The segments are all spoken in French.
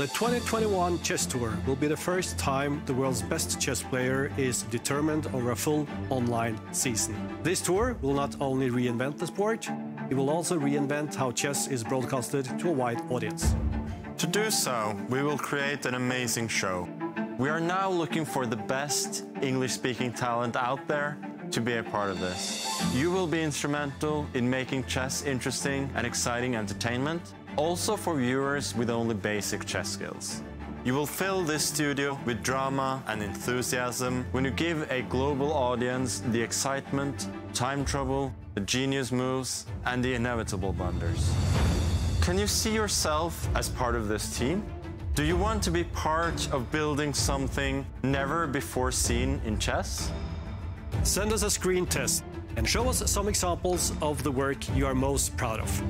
The 2021 Chess Tour will be the first time the world's best chess player is determined over a full online season. This tour will not only reinvent the sport, it will also reinvent how chess is broadcasted to a wide audience. To do so, we will create an amazing show. We are now looking for the best English-speaking talent out there to be a part of this. You will be instrumental in making chess interesting and exciting entertainment, also for viewers with only basic chess skills. You will fill this studio with drama and enthusiasm when you give a global audience the excitement, time trouble, the genius moves, and the inevitable blunders. Can you see yourself as part of this team? Do you want to be part of building something never before seen in chess? Send us a screen test and show us some examples of the work you are most proud of.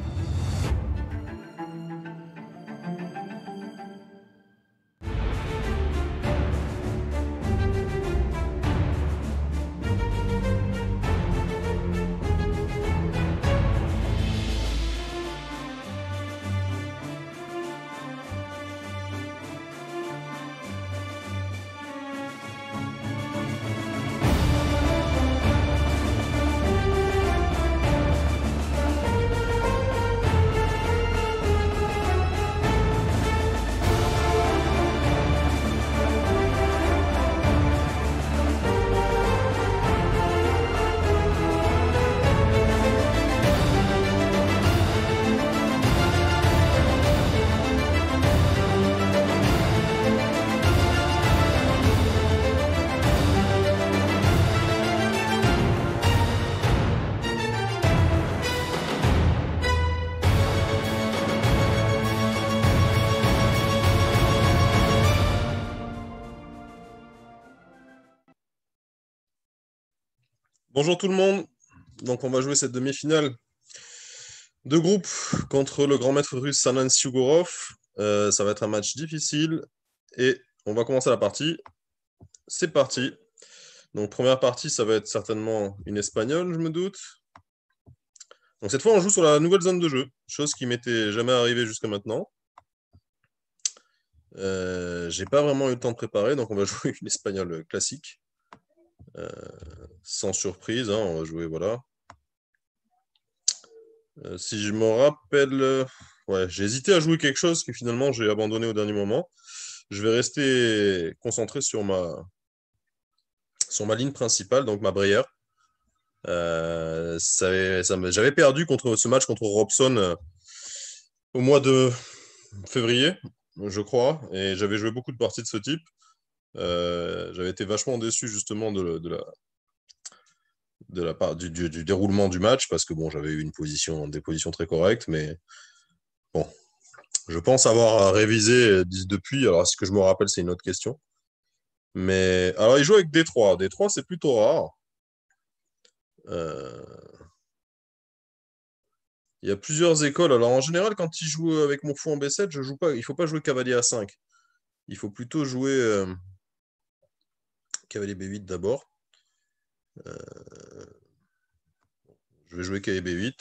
Bonjour tout le monde. Donc on va jouer cette demi-finale de groupe contre le grand maître russe Sanan Siugorov. Euh, ça va être un match difficile et on va commencer la partie. C'est parti. Donc première partie, ça va être certainement une espagnole, je me doute. Donc cette fois, on joue sur la nouvelle zone de jeu, chose qui m'était jamais arrivée jusqu'à maintenant. Euh, j'ai pas vraiment eu le temps de préparer, donc on va jouer une espagnole classique. Euh, sans surprise, hein, on va jouer, voilà. Euh, si je me rappelle, euh, ouais, j'ai hésité à jouer quelque chose que finalement j'ai abandonné au dernier moment. Je vais rester concentré sur ma, sur ma ligne principale, donc ma Breyer. J'avais perdu contre ce match contre Robson au mois de février, je crois, et j'avais joué beaucoup de parties de ce type. Euh, j'avais été vachement déçu justement de, la, de la part du, du, déroulement du match parce que bon, j'avais eu une position, des positions très correctes, mais bon, je pense avoir révisé euh, depuis. Alors, ce que je me rappelle, c'est une autre question. Mais alors, il joue avec D3 D3 c'est plutôt rare. Euh, il y a plusieurs écoles. Alors, en général, quand il joue avec mon fou en B7, je joue pas, il ne faut pas jouer cavalier à 5. Il faut plutôt jouer cavalier B8 d'abord. Euh, je vais jouer cavalier B8.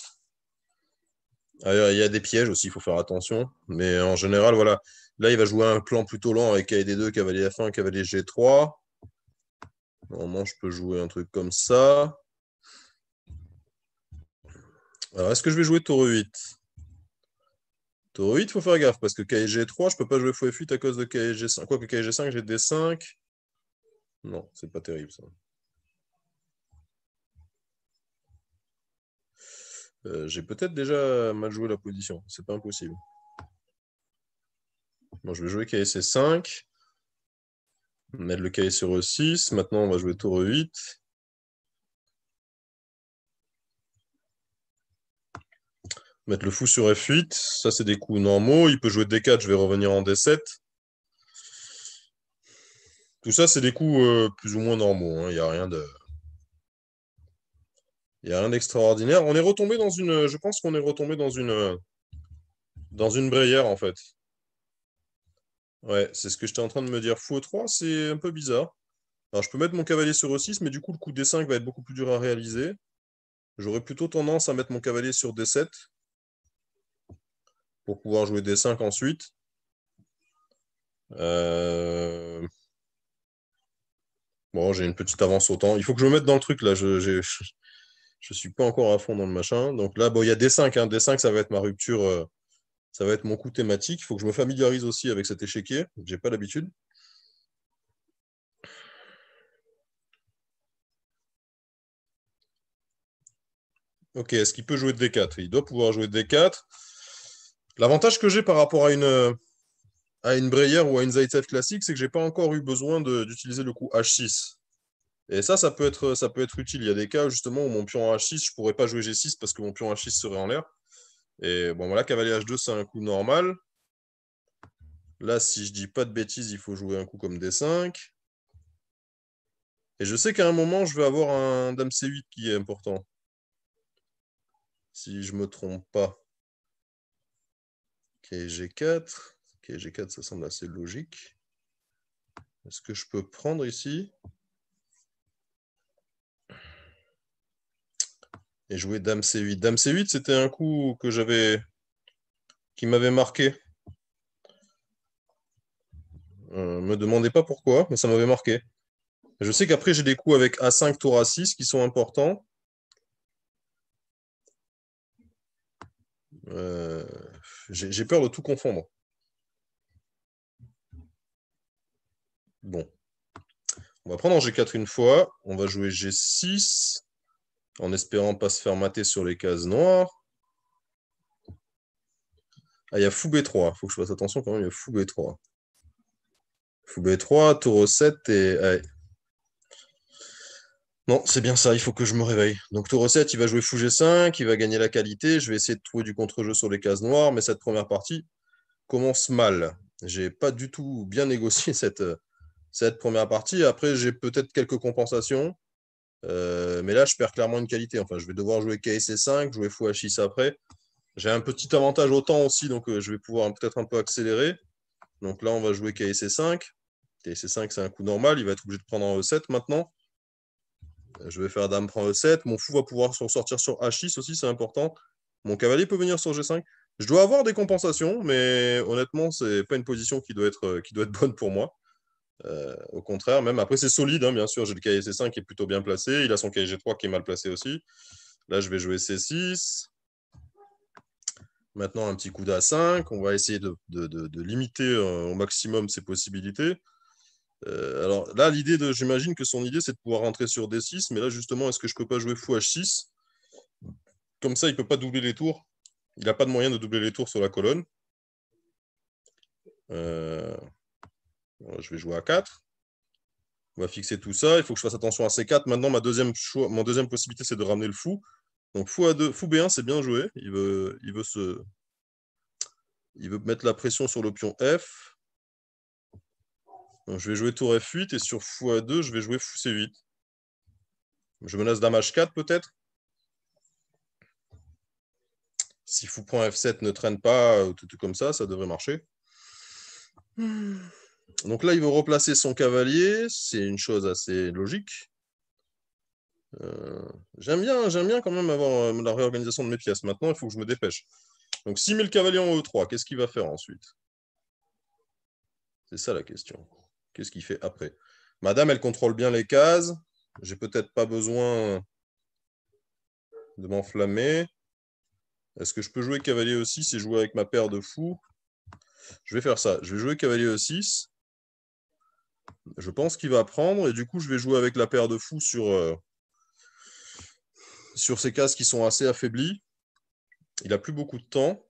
il y a des pièges aussi, il faut faire attention. Mais en général, voilà. Là, il va jouer un plan plutôt lent avec cavalier D2, cavalier F1, cavalier G3. Normalement, je peux jouer un truc comme ça. Alors, est-ce que je vais jouer Tour 8 Tour 8, il faut faire gaffe, parce que g 3 je ne peux pas jouer f 8 à cause de KG5. Quoique g 5 j'ai D5. Non, c'est pas terrible ça. Euh, j'ai peut-être déjà mal joué la position, c'est pas impossible. je vais jouer KSC e 5, mettre le KSC sur 6, maintenant on va jouer tour e 8. Mettre le fou sur F8, ça c'est des coups normaux, il peut jouer D4, je vais revenir en D7. Tout ça, c'est des coups euh, plus ou moins normaux. Hein. Il n'y a rien de. Il a rien d'extraordinaire. On est retombé dans une. Je pense qu'on est retombé dans une. Dans une brayère, en fait. Ouais, c'est ce que j'étais en train de me dire. Fou 3, c'est un peu bizarre. Alors, je peux mettre mon cavalier sur E6, mais du coup, le coup D5 va être beaucoup plus dur à réaliser. J'aurais plutôt tendance à mettre mon cavalier sur D7 pour pouvoir jouer D5 ensuite. Euh... Bon, j'ai une petite avance au temps. Il faut que je me mette dans le truc là. Je, je, suis pas encore à fond dans le machin. Donc là, bon, il y a D5. Hein. D5, ça va être ma rupture. Euh, ça va être mon coup thématique. Il faut que je me familiarise aussi avec cet échiquier. J'ai pas l'habitude. Ok, est-ce qu'il peut jouer de D4 Il doit pouvoir jouer de D4. L'avantage que j'ai par rapport à une, euh, à une Breyer ou à une Zaitsev classique, c'est que j'ai pas encore eu besoin d'utiliser le coup H6. Et ça, ça peut, être, ça peut être utile. Il y a des cas justement où mon pion H6, je pourrais pas jouer G6 parce que mon pion H6 serait en l'air. Et bon, voilà, cavalier H2, c'est un coup normal. Là, si je dis pas de bêtises, il faut jouer un coup comme D5. Et je sais qu'à un moment, je vais avoir un dame C8 qui est important. Si je me trompe pas. Ok, G4. G4, ça semble assez logique. Est-ce que je peux prendre ici et jouer Dame C8 Dame C8, c'était un coup que j'avais qui m'avait marqué. Ne euh, me demandez pas pourquoi, mais ça m'avait marqué. Je sais qu'après, j'ai des coups avec A5, tour A6 qui sont importants. Euh, j'ai peur de tout confondre. Bon. On va prendre en G4 une fois. On va jouer G6 en espérant pas se faire mater sur les cases noires. Ah, il y a fou B3. faut que je fasse attention quand même. Il y a fou B3. Fou B3, Tour 7 et... Non, c'est bien ça, il faut que je me réveille. Donc tour 7, il va jouer fou G5, il va gagner la qualité. Je vais essayer de trouver du contre-jeu sur les cases noires, mais cette première partie commence mal. J'ai pas du tout bien négocié cette, cette première partie. Après, j'ai peut-être quelques compensations. Euh, mais là, je perds clairement une qualité. Enfin, je vais devoir jouer KSC5, jouer Fou H6 après. J'ai un petit avantage au temps aussi, donc euh, je vais pouvoir peut-être un peu accélérer. Donc là, on va jouer KSC5. KSC5, c'est un coup normal. Il va être obligé de prendre en E7 maintenant. Euh, je vais faire Dame prend E7. Mon fou va pouvoir sortir sortir sur H6 aussi, c'est important. Mon cavalier peut venir sur G5. Je dois avoir des compensations, mais honnêtement, c'est pas une position qui doit, être, qui doit être bonne pour moi. Euh, au contraire, même après, c'est solide, hein, bien sûr. J'ai le c 5 qui est plutôt bien placé. Il a son g 3 qui est mal placé aussi. Là, je vais jouer C6. Maintenant, un petit coup d'A5. On va essayer de, limiter euh, au maximum ses possibilités. Euh, alors là, l'idée, j'imagine que son idée, c'est de pouvoir rentrer sur D6. Mais là, justement, est-ce que je peux pas jouer fou H6 Comme ça, il peut pas doubler les tours. Il n'a pas de moyen de doubler les tours sur la colonne. Euh, euh, je vais jouer à 4. On va fixer tout ça. Il faut que je fasse attention à C4. Maintenant, ma deuxième, mon deuxième possibilité, c'est de ramener le fou. Donc, fou, à 2 fou B1, c'est bien joué. Il veut, il, veut se... il veut mettre la pression sur le pion F. je vais jouer tour F8 et sur fou A2, je vais jouer fou C8. Je menace dame H4 peut-être. Si fou F7 ne traîne pas, tout, tout comme ça, ça devrait marcher. Hmm. Donc là, il veut replacer son cavalier, c'est une chose assez logique. Euh, j'aime bien, j'aime bien quand même avoir euh, la réorganisation de mes pièces. Maintenant, il faut que je me dépêche. Donc, 6000 cavaliers le cavalier en E3, qu'est-ce qu'il va faire ensuite C'est ça la question. Qu'est-ce qu'il fait après Madame, elle contrôle bien les cases. J'ai peut-être pas besoin de m'enflammer. Est-ce que je peux jouer cavalier E6 et jouer avec ma paire de fous Je vais faire ça. Je vais jouer cavalier E6. Je pense qu'il va prendre et du coup, je vais jouer avec la paire de fous sur, euh, sur ces cases qui sont assez affaiblies. Il n'a plus beaucoup de temps.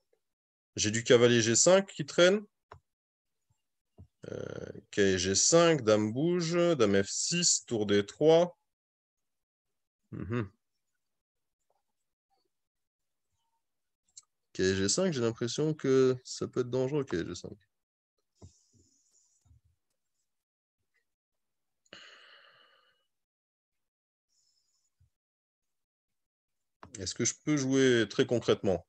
J'ai du cavalier G5 qui traîne. kg euh, G5, dame bouge, dame F6, tour D3. K Kg5, j'ai l'impression que ça peut être dangereux, Kg5. Est-ce que je peux jouer très concrètement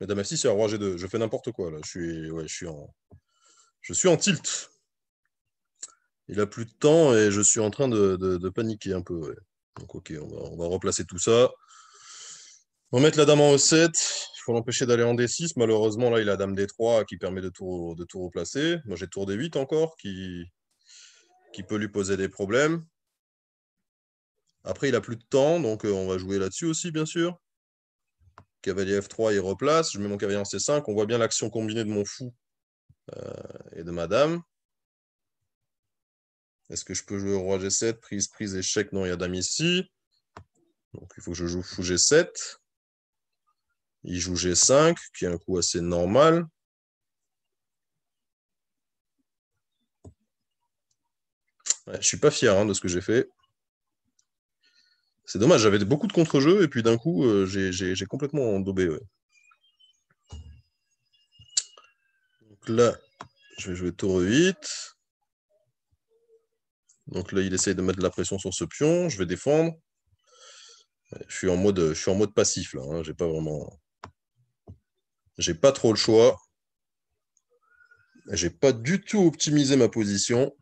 Madame F6, c'est un roi G2. Je fais n'importe quoi là. Je suis, je suis en, je suis en tilt. Il a plus de temps et je suis en train de, paniquer un peu. Donc ok, on va, replacer tout ça. On va mettre la dame en E7. Il faut l'empêcher d'aller en D6. Malheureusement, là, il a la dame D3 qui permet de tout, de tout replacer. Moi, j'ai tour D8 encore qui, qui peut lui poser des problèmes. Après, il n'a plus de temps, donc euh, on va jouer là-dessus aussi, bien sûr. Cavalier F3, il replace. Je mets mon cavalier en C5. On voit bien l'action combinée de mon fou euh, et de madame. Est-ce que je peux jouer roi G7 Prise, prise, échec. Non, il y a dame ici. Donc, il faut que je joue fou G7. Il joue G5, qui est un coup assez normal. Je je suis pas fier hein, de ce que j'ai fait. C'est dommage, j'avais beaucoup de contre-jeux et puis d'un coup, euh, j'ai complètement endobé. Donc là, je vais jouer tour 8. Donc là, il essaye de mettre de la pression sur ce pion. Je vais défendre. je suis en mode, je suis en mode passif là. Hein, j'ai pas vraiment. J'ai pas trop le choix. J'ai pas du tout optimisé ma position.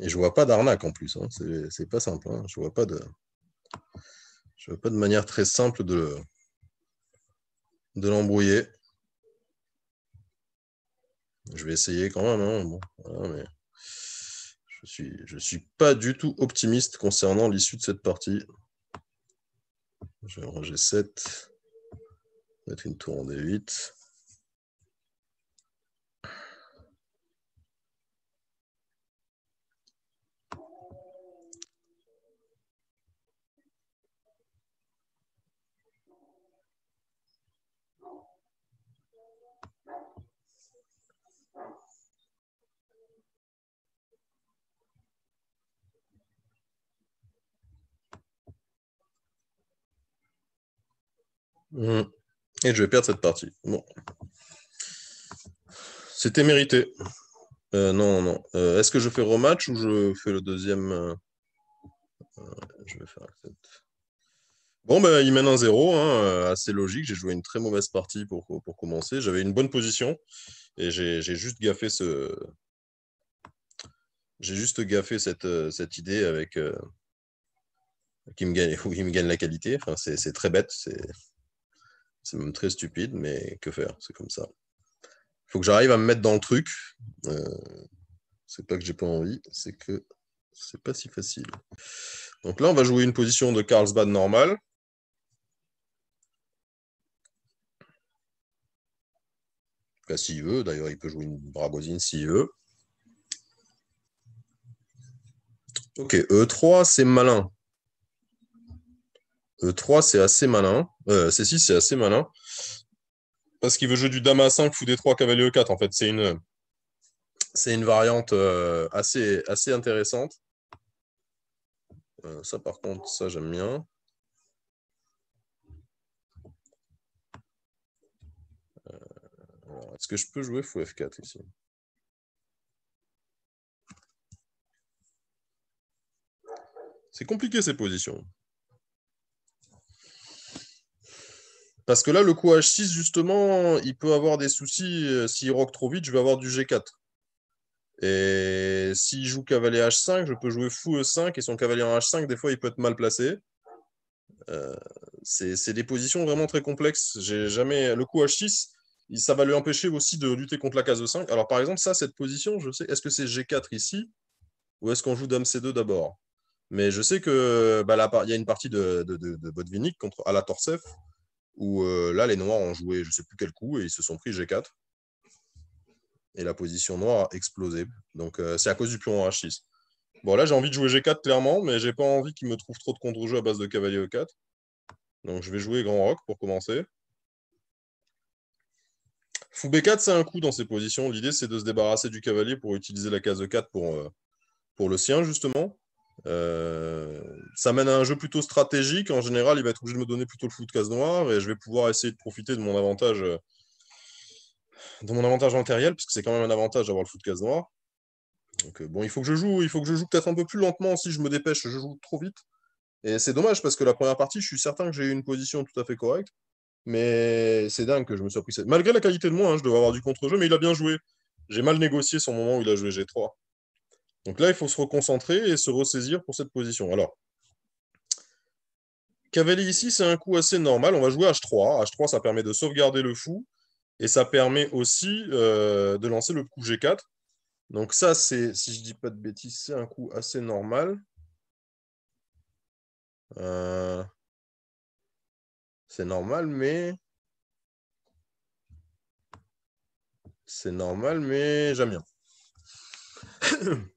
Et je vois pas d'arnaque en plus. Hein. C'est pas simple. Hein. Je vois vois pas de manière très simple de, de l'embrouiller. Je vais essayer quand même. Hein. je suis, je suis pas du tout optimiste concernant l'issue de cette partie. Je vais ranger 7. Mettre une tour en D8. Mm. Et je vais perdre cette partie. Bon. C'était mérité. Euh, non, non. Euh, est-ce que je fais rematch ou je fais le deuxième euh, Je vais faire accept. Bon, ben, il mène un 0, hein. assez logique. J'ai joué une très mauvaise partie pour, pour commencer. J'avais une bonne position et j'ai juste gaffé ce. J'ai juste gaffé cette, cette idée avec. qui me gagne, où il me gagne la qualité. Enfin, c'est très bête. C'est. C'est même très stupide, mais que faire C'est comme ça. Il faut que j'arrive à me mettre dans le truc. Ce euh, c'est pas que j'ai pas envie, c'est que c'est pas si facile. Donc là, on va jouer une position de Carlsbad normale. Si bah, s'il veut, d'ailleurs, il peut jouer une bragosine s'il veut. Ok, E3, c'est malin. E3, euh, c'est assez malin. Euh, C6, c'est assez malin. Parce qu'il veut jouer du Dame 5 ou des 3 Cavalier E4. En fait, c'est une, c'est une variante euh, assez, assez intéressante. ça, par contre, ça, j'aime bien. Est-ce que je peux jouer fou F4 ici C'est compliqué ces positions. Parce que là, le coup H6, justement, il peut avoir des soucis. Euh, s'il rock trop vite, je vais avoir du G4. Et s'il joue cavalier H5, je peux jouer fou E5 et son cavalier en H5, des fois, il peut être mal placé. Euh, c'est des positions vraiment très complexes. J'ai jamais le coup H6, ça va lui empêcher aussi de lutter contre la case E5. Alors par exemple, ça, cette position, je sais, est-ce que c'est G4 ici ou est-ce qu'on joue Dame C2 d'abord Mais je sais qu'il bah, y a une partie de, de, contre à où euh, là, les Noirs ont joué je ne sais plus quel coup et ils se sont pris G4. Et la position noire a explosé. Donc, euh, c'est à cause du pion H6. Bon, là, j'ai envie de jouer G4, clairement, mais j'ai pas envie qu'il me trouve trop de contre-jeu à base de cavalier E4. Donc, je vais jouer Grand Roc pour commencer. Fou B4, c'est un coup dans ces positions. L'idée, c'est de se débarrasser du cavalier pour utiliser la case E4 pour, euh, pour le sien, justement. Euh, ça mène à un jeu plutôt stratégique. En général, il va être obligé de me donner plutôt le foot de case noire et je vais pouvoir essayer de profiter de mon avantage, euh, de mon avantage matériel, parce que c'est quand même un avantage d'avoir le foot de case noire. Donc euh, bon, il faut que je joue, il faut que je joue peut-être un peu plus lentement. Si je me dépêche, je joue trop vite. Et c'est dommage parce que la première partie, je suis certain que j'ai eu une position tout à fait correcte. Mais c'est dingue que je me sois pris. Malgré la qualité de moi, hein, je devais avoir du contre-jeu, mais il a bien joué. J'ai mal négocié son moment où il a joué G3. Donc là, il faut se reconcentrer et se ressaisir pour cette position. Alors, cavalier ici, c'est un coup assez normal. On va jouer H3. H3, ça permet de sauvegarder le fou et ça permet aussi euh, de lancer le coup G4. Donc ça, c'est, si je ne dis pas de bêtises, c'est un coup assez normal. Euh, c'est normal, mais... C'est normal, mais j'aime bien.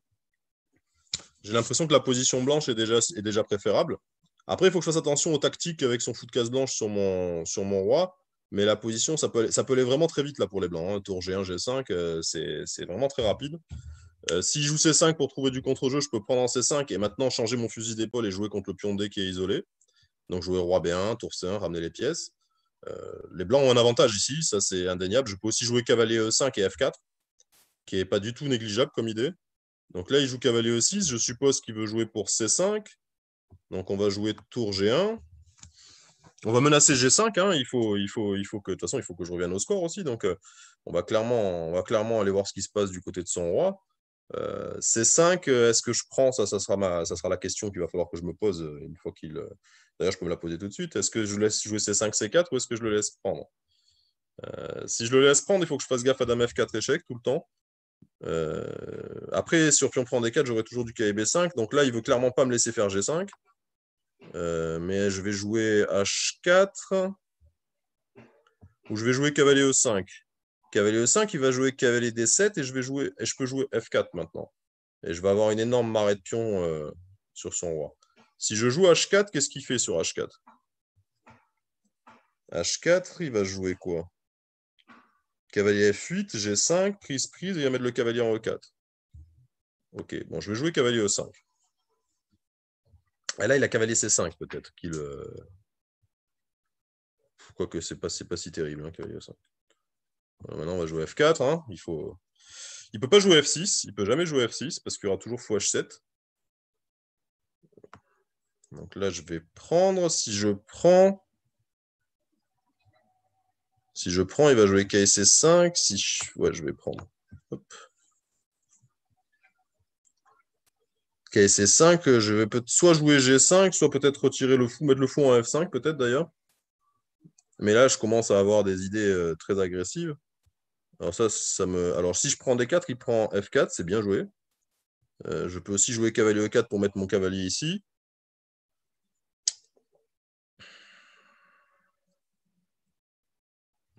J'ai l'impression que la position blanche est déjà, préférable. Après, il faut que je fasse attention aux tactiques avec son foot case blanche sur mon, roi. Mais la position, ça peut, aller vraiment très vite là pour les blancs. Hein. Tour G1, G5, euh, c'est vraiment très rapide. Euh, si je joue C5 pour trouver du contre-jeu, je peux prendre en C5 et maintenant changer mon fusil d'épaule et jouer contre le pion D qui est isolé. Donc jouer roi B1, tour C1, ramener les pièces. Euh, les blancs ont un avantage ici, ça c'est indéniable. Je peux aussi jouer cavalier E5 et F4, qui n'est pas du tout négligeable comme idée. Donc là, il joue cavalier E6. Je suppose qu'il veut jouer pour C5. Donc on va jouer tour G1. On va menacer G5. Hein. Il, faut, que, de toute façon, il faut que je revienne au score aussi. Donc euh, on, va clairement, on va clairement aller voir ce qui se passe du côté de son roi. Euh, C5, euh, est-ce que je prends ça, ça, sera la question qu'il va falloir que je me pose une fois qu'il. D'ailleurs, je peux me la poser tout de suite. Est-ce que je laisse jouer C5, C4 ou est-ce que je le laisse prendre Si je le laisse prendre, il faut que je fasse gaffe à Dame F4 échec tout le temps. Euh, après, sur pion prend D4, j'aurai toujours du b 5 Donc là, il veut clairement pas me laisser faire G5. Euh, mais je vais jouer H4. Ou je vais jouer cavalier E5. Cavalier E5, il va jouer cavalier D7 et je, vais jouer, et je peux jouer F4 maintenant. Et je vais avoir une énorme marée de pions euh, sur son roi. Si je joue H4, qu'est-ce qu'il fait sur H4 H4, il va jouer quoi Cavalier F8, g 5, prise, prise, et il va mettre le cavalier en E4. Ok, bon, je vais jouer cavalier E5. Et là, il a cavalier C5, peut-être, qu'il... Quoique, c'est pas, pas si terrible, hein, cavalier E5. Euh, maintenant, on va jouer F4, hein. il faut... Il peut pas jouer F6, il ne peut jamais jouer F6, parce qu'il y aura toujours fou H7. Donc là, je vais prendre, si je prends... Si je prends, il va jouer KC 5. Si Ouais, je vais prendre. KC 5, euh, je vais soit jouer G5, soit peut-être retirer le fou, mettre le fou en F5 peut-être d'ailleurs. Mais là, je commence à avoir des idées euh, très agressives. Alors ça, ça me... Alors si je prends D4, il prend F4, c'est bien joué. Euh, je peux aussi jouer cavalier E4 pour mettre mon cavalier ici.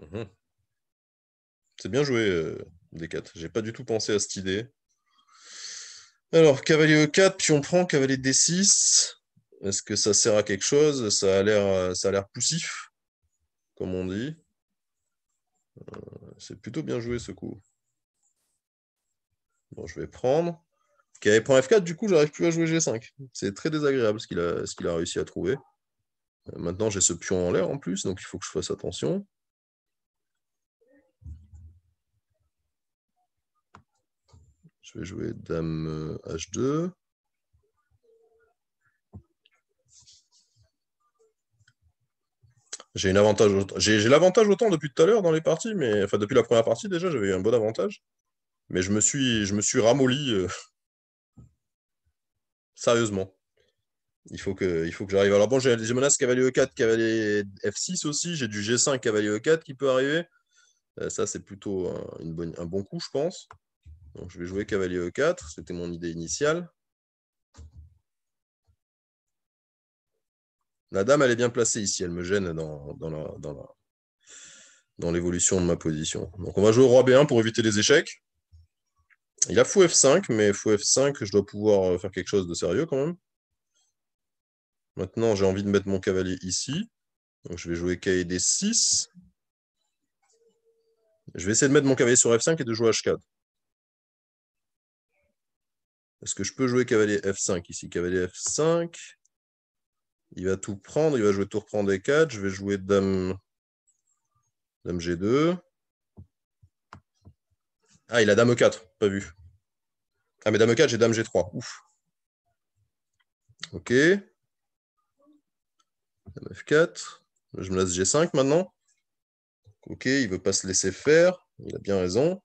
Mhm. C'est bien joué, euh, D4. J'ai pas du tout pensé à cette idée. Alors, cavalier E4, puis on prend, cavalier D6. Est-ce que ça sert à quelque chose euh, Ça a l'air poussif, comme on dit. Euh, c'est plutôt bien joué ce coup. Bon, je vais prendre. Cavalier prend F4, du coup, j'arrive plus à jouer G5. C'est très désagréable ce qu'il a, a, réussi à trouver. Maintenant, j'ai ce pion en l'air en plus, donc il faut que je fasse attention. Je vais jouer Dame H2. Euh, j'ai avantage. J'ai l'avantage autant depuis tout à l'heure dans les parties, mais enfin depuis la première partie déjà, j'avais eu un bon avantage. Mais je me suis, je me suis ramolli euh, sérieusement. Il faut que, il faut que j'arrive. Alors bon, j'ai des menaces cavalier E4, cavalier F6 aussi. J'ai du G5, cavalier E4 qui peut arriver. Euh, ça, c'est plutôt une bonne, un bon coup, je pense je vais jouer cavalier E4, c'était mon idée initiale. La dame, elle est bien placée ici, elle me gêne dans, dans l'évolution de ma position. Donc on va jouer au roi B1 pour éviter les échecs. Il a fou F5, mais fou F5, je dois pouvoir euh, faire quelque chose de sérieux quand même. Maintenant, j'ai envie de mettre mon cavalier ici. Donc je vais jouer kd 6 Je vais essayer de mettre mon cavalier sur F5 et de jouer H4. Est-ce que je peux jouer cavalier F5 ici Cavalier F5. Il va tout prendre. Il va jouer tout reprendre D4. Je vais jouer dame, dame G2. Ah, il a dame E4. Pas vu. Ah, mais dame E4, j'ai dame G3. Ouf. OK. Dame F4. Je me laisse G5 maintenant. OK, il ne veut pas se laisser faire. Il a bien raison.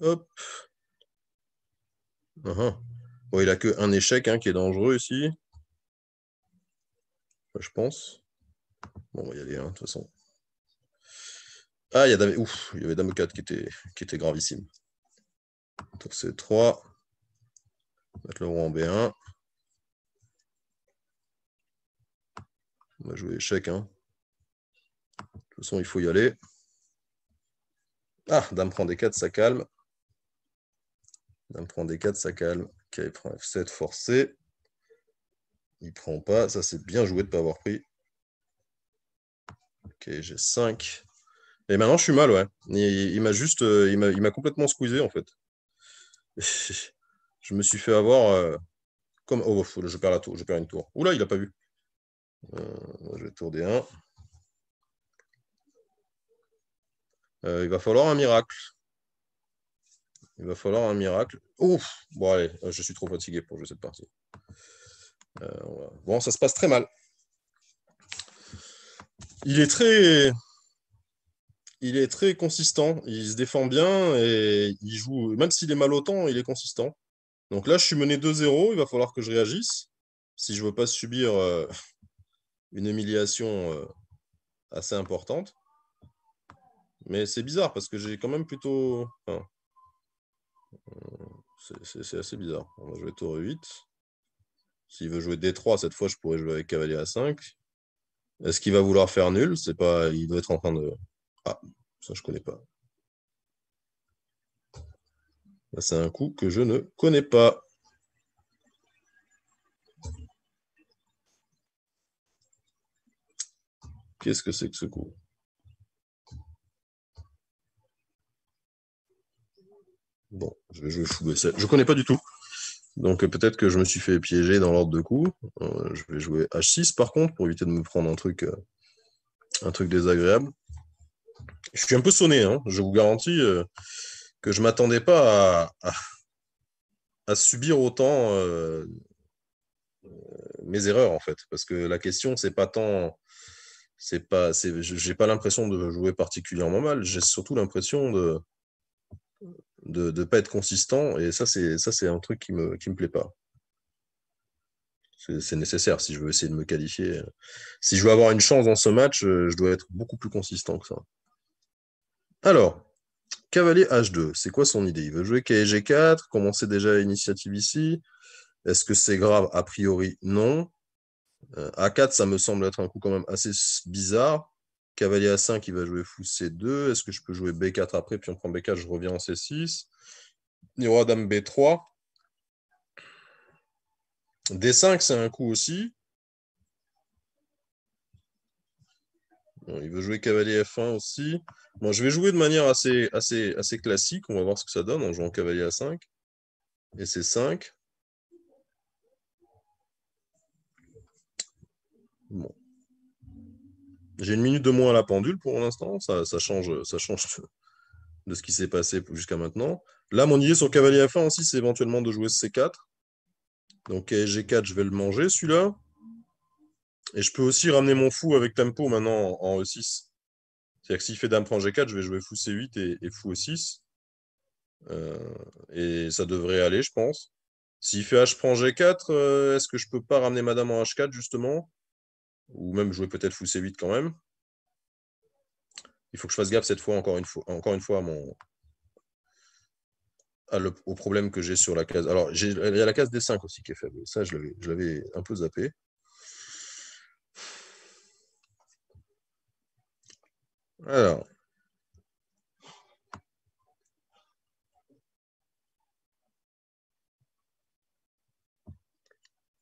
Hop. Uh-huh. il n'a que un échec hein, qui est dangereux ici. Je pense. Bon, on va y aller, hein, de toute façon. Ah, il y, a il y avait Dame 4 qui était, qui était gravissime. Donc c'est 3. Mettre le roi en B1. On va jouer échec. Hein. De toute façon, il faut y aller. Ah, Dame prend D4, ça calme me prend D4, ça calme. Ok, prend F7, forcé. Il prend pas. Ça, c'est bien joué de ne pas avoir pris. Ok, j'ai 5. Et maintenant, je suis mal, ouais. Il, m'a juste. Euh, il m'a complètement squeezé, en fait. je me suis fait avoir. Euh, comme... Oh, je perds la tour. Je perds une tour. Oula, il n'a pas vu. Euh, je vais tourner un. 1 il va falloir un miracle. Il va falloir un miracle. Oh, Bon, allez, euh, je suis trop fatigué pour jouer cette partie. Euh, bon, ça se passe très mal. Il est très... Il est très consistant. Il se défend bien et il joue... Même s'il est mal au il est consistant. Donc là, je suis mené 2-0. Il va falloir que je réagisse si je ne veux pas subir euh, une humiliation assez importante. Mais c'est bizarre parce que j'ai quand même plutôt... C'est assez bizarre. On va jouer tour 8. S'il veut jouer D3, cette fois, je pourrais jouer avec cavalier à 5. Est-ce qu'il va vouloir faire nul C'est pas. Il doit être en train de. Ah, ça, je connais pas. C'est un coup que je ne connais pas. Qu'est-ce que c'est que ce coup Bon, je vais jouer fou connais pas du tout. Donc euh, peut-être que je me suis fait piéger dans l'ordre de coup. Euh, je vais jouer H6 par contre pour éviter de me prendre un truc, euh, un truc désagréable. Je suis un peu sonné, hein. je vous garantis que je ne m'attendais pas à, subir autant mes erreurs en fait. Parce que la question, c'est pas tant. C'est pas, pas l'impression de jouer particulièrement mal, j'ai surtout l'impression de, de ne pas être consistant. Et ça, c'est ça, c'est un truc qui me me plaît pas. C'est nécessaire si je veux essayer de me qualifier. Si je veux avoir une chance dans ce match, euh, je dois être beaucoup plus consistant que ça. Alors, Cavalier H2, c'est quoi son idée Il veut jouer kg 4 commencer déjà l'initiative ici. Est-ce que c'est grave A priori, non. Euh, A4, ça me semble être un coup quand même assez bizarre. Cavalier a 5, il va jouer fou C2. Est-ce que je peux jouer B4 après, puis on prend B4, je reviens en C6. Roi dame B3. D5, c'est un coup aussi. il veut jouer cavalier F1 aussi. Bon, je vais jouer de manière assez, assez, assez classique. On va voir ce que ça donne en jouant cavalier a 5. Et c 5. Bon. J'ai une minute de moins à la pendule pour l'instant. Ça, change, ça change de ce qui s'est passé jusqu'à maintenant. Là, mon idée sur cavalier à fin aussi, c'est éventuellement de jouer C4. Donc G4, je vais le manger, celui-là. Et je peux aussi ramener mon fou avec tempo maintenant en E6. E C'est-à-dire que s'il fait dame prend G4, je vais jouer fou C8 et, fou E6. Euh, et ça devrait aller, je pense. S'il fait H prend G4, euh, est-ce que je peux pas ramener madame en H4, justement ou même jouer peut-être fou C8 quand même. Il faut que je fasse gaffe cette fois, encore une fois, encore une fois mon... au problème que j'ai sur la case. Alors, il y a la case D5 aussi qui est faible. Ça, je l'avais un peu zappé. Alors.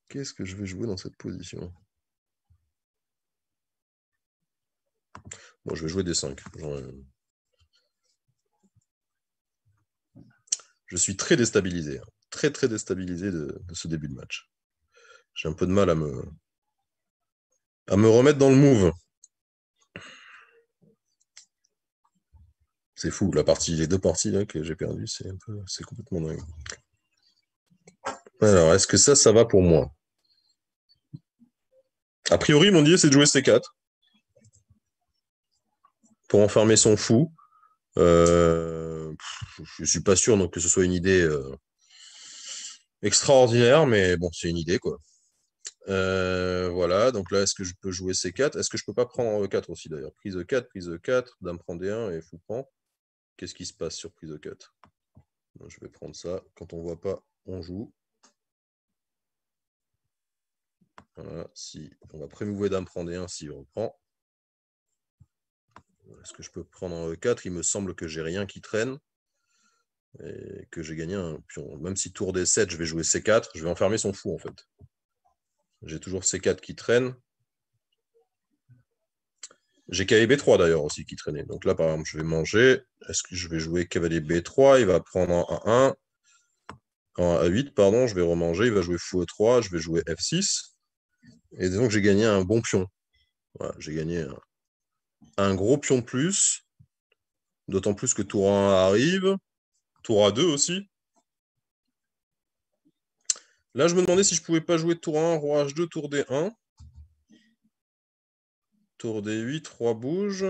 Qu'est-ce que je vais jouer dans cette position Bon, je vais jouer des 5. Je suis très déstabilisé, hein. très très déstabilisé de, ce début de match. J'ai un peu de mal à me, à me remettre dans le move. C'est fou, la partie, les deux parties que j'ai perdues, c'est complètement dingue. Alors, est-ce que ça, ça va pour moi A priori, mon dieu, c'est de jouer C4 pour enfermer son fou. Euh, je ne suis pas sûr donc, que ce soit une idée euh, extraordinaire, mais bon, c'est une idée, quoi. Euh, voilà, donc là, est-ce que je peux jouer C4 Est-ce que je ne peux pas prendre E4 aussi, d'ailleurs Prise E4, prise E4, dame prend D1 et fou prend. Qu'est-ce qui se passe sur prise E4 Je vais prendre ça. Quand on voit pas, on joue. Voilà, si on va prémouver dame prend D1 si on reprend. Est-ce que je peux prendre un E4 Il me semble que j'ai rien qui traîne et que j'ai gagné un pion. Même si tour D7, je vais jouer C4, je vais enfermer son fou en fait. J'ai toujours C4 qui traîne. J'ai cavalier B3 d'ailleurs aussi qui traînait. Donc là, par exemple, je vais manger. Est-ce que je vais jouer cavalier B3 Il va prendre un A1. En A8, pardon, je vais remanger. Il va jouer fou E3, je vais jouer F6. Et donc j'ai gagné un bon pion. Voilà, j'ai gagné un gros pion plus, d'autant plus que tour 1 arrive, tour A2 aussi. Là, je me demandais si je pouvais pas jouer tour 1, roi H2, tour D1. Tour D8, roi bouge.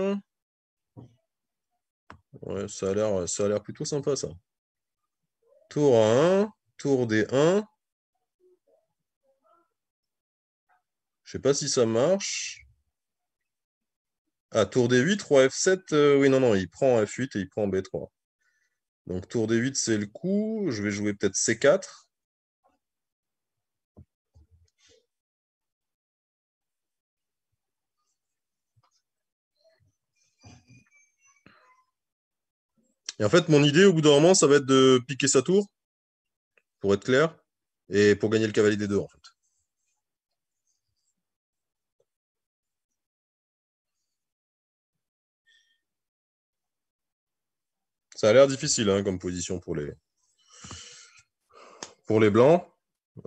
Ouais, ça a l'air, ça a l'air plutôt sympa ça. Tour A1, tour D1. Je sais pas si ça marche. Ah, tour D8, 3 F7, oui, non, non, il prend F8 et il prend B3. Donc tour D8, c'est le coup. Je vais jouer peut-être C4. Et en fait, mon idée, au bout d'un moment, ça va être de piquer sa tour, pour être clair, et pour gagner le cavalier des deux, en fait. Ça a l'air difficile hein, comme position pour les, pour les Blancs.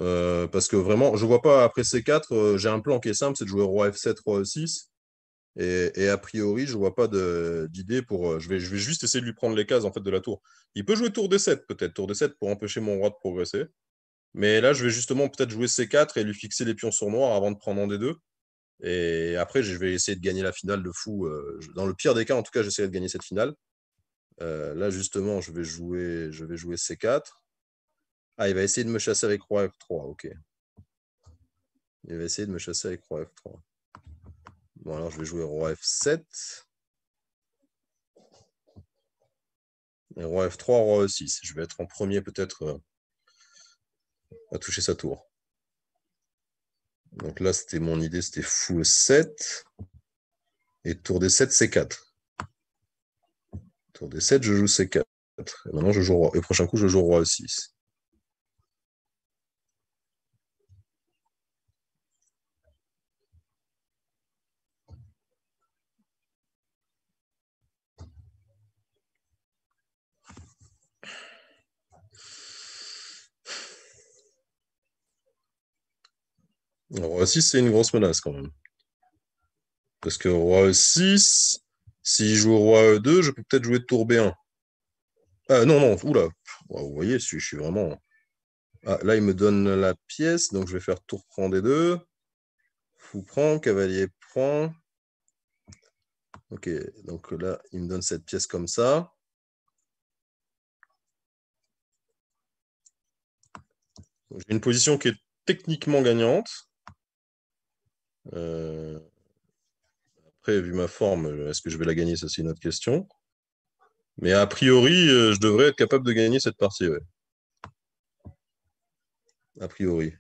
Euh, parce que vraiment, je ne vois pas après C4, euh, j'ai un plan qui est simple, c'est de jouer roi F7, roi E6. Et, a priori, je ne vois pas d'idée pour. Euh, je, vais, je vais juste essayer de lui prendre les cases en fait, de la tour. Il peut jouer tour D7, peut-être, tour D7 pour empêcher mon roi de progresser. Mais là, je vais justement peut-être jouer C4 et lui fixer les pions sur noir avant de prendre en D2. Et après, je vais essayer de gagner la finale de fou. Dans le pire des cas, en tout cas, j'essaierai de gagner cette finale. Euh, là, justement, je vais jouer, je vais jouer C4. Ah, il va essayer de me chasser avec Roi F3, ok. Il va essayer de me chasser avec Roi F3. Bon, alors je vais jouer Roi F7. Et Roi F3, Roi E6. Je vais être en premier peut-être euh, à toucher sa tour. Donc là, c'était mon idée, c'était fou 7. Et tour des 7, C4. Tour D7, je joue C4. Et maintenant, je joue roi. Et prochain coup, je joue roi E6. Roi 6, e c'est une grosse menace quand même. Parce que Roi 6, e si je joue roi E2, je peux peut-être jouer tour B1. Ah euh, non, non, oula. Vous voyez, je suis vraiment. Ah, là, il me donne la pièce, donc je vais faire tour prend D2. Fou prend, cavalier prend. Ok, donc là, il me donne cette pièce comme ça. J'ai une position qui est techniquement gagnante. Euh vu ma forme, euh, est-ce que je vais la gagner Ça, c'est une autre question. Mais a priori, euh, je devrais être capable de gagner cette partie. A priori.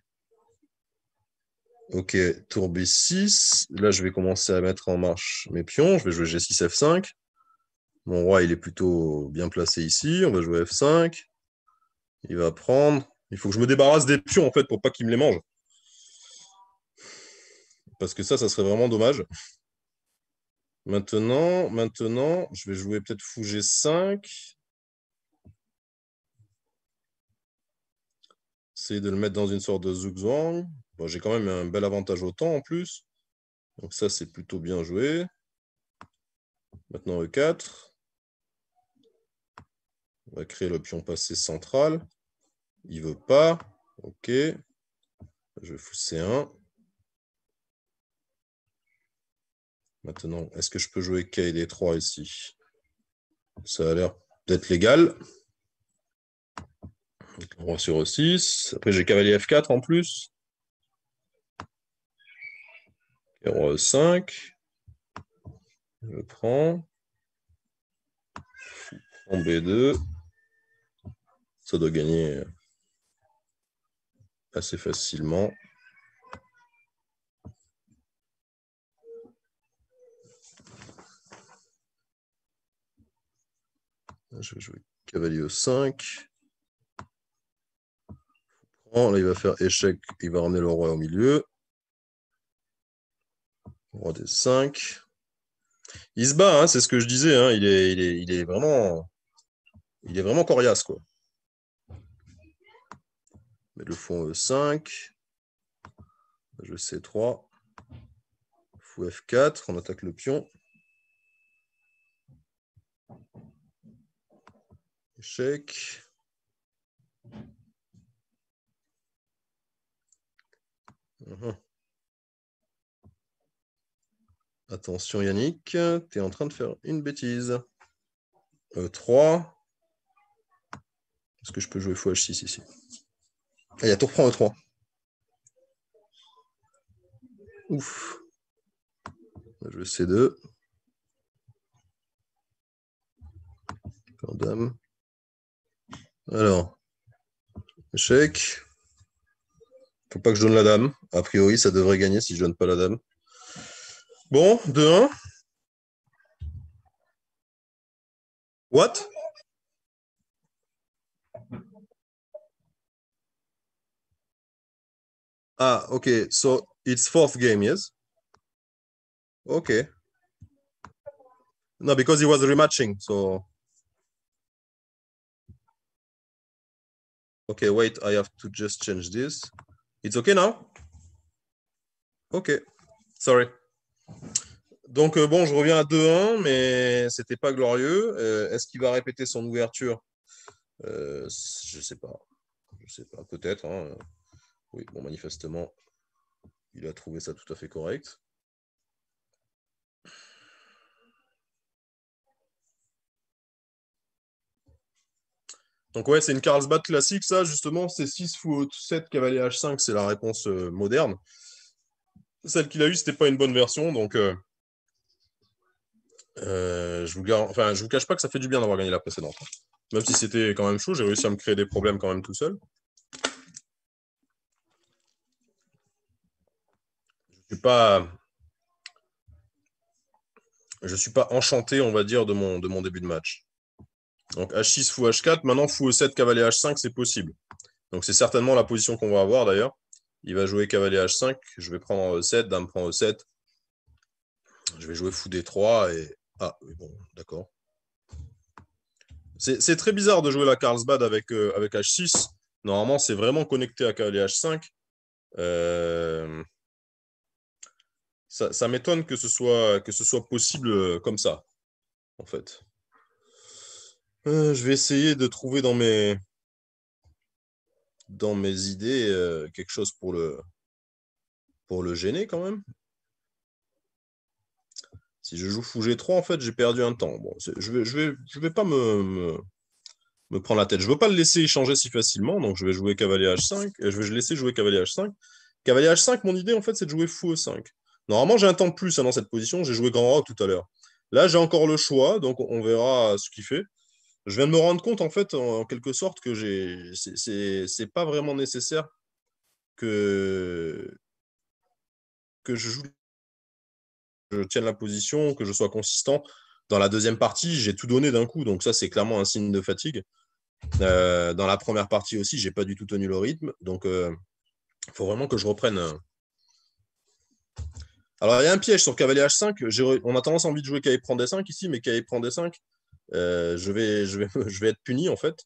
Ok, tour B6. Là, je vais commencer à mettre en marche mes pions. Je vais jouer G6, F5. Mon roi, il est plutôt bien placé ici. On va jouer F5. Il va prendre. Il faut que je me débarrasse des pions, en fait, pour pas qu'il me les mange. Parce que ça, ça serait vraiment dommage. Maintenant, maintenant, je vais jouer peut-être fou G5. Essayer de le mettre dans une sorte de zugzwang. J'ai quand même un bel avantage au temps en plus. Donc ça, c'est plutôt bien joué. Maintenant E4. On va créer le pion passé central. Il ne veut pas. OK. Je vais fou C1. Maintenant, est-ce que je peux jouer KD3 ici Ça a l'air peut-être légal. Roi sur E6. Après, j'ai cavalier F4 en plus. Et roi E5. Je prends. En B2. Ça doit gagner assez facilement. Ah, je vais jouer cavalier 5. Là, il va faire échec. Il va ramener le roi au milieu. Roi des 5. Il se bat, hein, c'est ce que je disais. Hein, il, est, vraiment, il est vraiment coriace. Quoi. Mais le fond E5. Euh, je C3. Fou F4. On attaque le pion. Échec. Uh-huh. Attention Yannick, tu es en train de faire une bêtise. E3. Euh, Est-ce que je peux jouer fou H6 ici ah, Il y a tour prend E3. Ouf. Je vais C2. Dame. Alors, échec. Faut pas que je donne la dame. A priori, ça devrait gagner si je donne pas la dame. Bon, 2-1. What Ah, ok, So it's fourth game, yes? Ok. No, because it was rematching, so Okay, wait, I have to just change this. It's okay now? Ok, sorry. Donc, euh, bon, je reviens à 2-1, mais c'était pas glorieux. Euh, est-ce qu'il va répéter son ouverture euh, Je sais pas. Je sais pas, peut-être. Hein. Oui, bon, manifestement, il a trouvé ça tout à fait correct. Donc ouais, c'est une Carlsbad classique, ça, justement, c'est 6 x 7 cavalier H5, c'est la réponse euh, moderne. Celle qu'il a eue, ce n'était pas une bonne version, donc euh, euh, je vous enfin, je vous cache pas que ça fait du bien d'avoir gagné la précédente. Hein. Même si c'était quand même chaud, j'ai réussi à me créer des problèmes quand même tout seul. Je suis pas je suis pas enchanté, on va dire, de mon, de mon début de match. Donc H6 fou H4. Maintenant, fou E7, cavalier H5, c'est possible. Donc c'est certainement la position qu'on va avoir d'ailleurs. Il va jouer cavalier H5. Je vais prendre E7, euh, dame prend E7. Je vais jouer fou D3 et... Ah, bon, d'accord. C'est très bizarre de jouer la Carlsbad avec, euh, avec H6. Normalement, c'est vraiment connecté à cavalier H5. Euh, ça, ça m'étonne que, que ce soit possible comme ça, en fait. Euh, je vais essayer de trouver dans mes, dans mes idées euh, quelque chose pour le, pour le gêner quand même. Si je joue fou G3, en fait, j'ai perdu un temps. je ne vais, pas me, me, prendre la tête. Je ne veux pas le laisser échanger si facilement, donc je vais jouer cavalier H5. Euh, je vais laisser jouer cavalier H5. Cavalier H5, mon idée, en fait, c'est de jouer fou E5. Normalement, j'ai un temps de plus hein, dans cette position. J'ai joué grand roc tout à l'heure. Là, j'ai encore le choix, donc on verra ce qu'il fait je viens de me rendre compte, en fait, en, quelque sorte, que c'est pas vraiment nécessaire que, je joue, tienne la position, que je sois consistant. Dans la deuxième partie, j'ai tout donné d'un coup, donc ça, c'est clairement un signe de fatigue. Euh, dans la première partie aussi, j'ai pas du tout tenu le rythme, donc il euh, faut vraiment que je reprenne. Euh. Alors, il y a un piège sur cavalier H5. On a tendance à envie de jouer cavalier prend D5 ici, mais cavalier prend D5, euh, je, vais, être puni en fait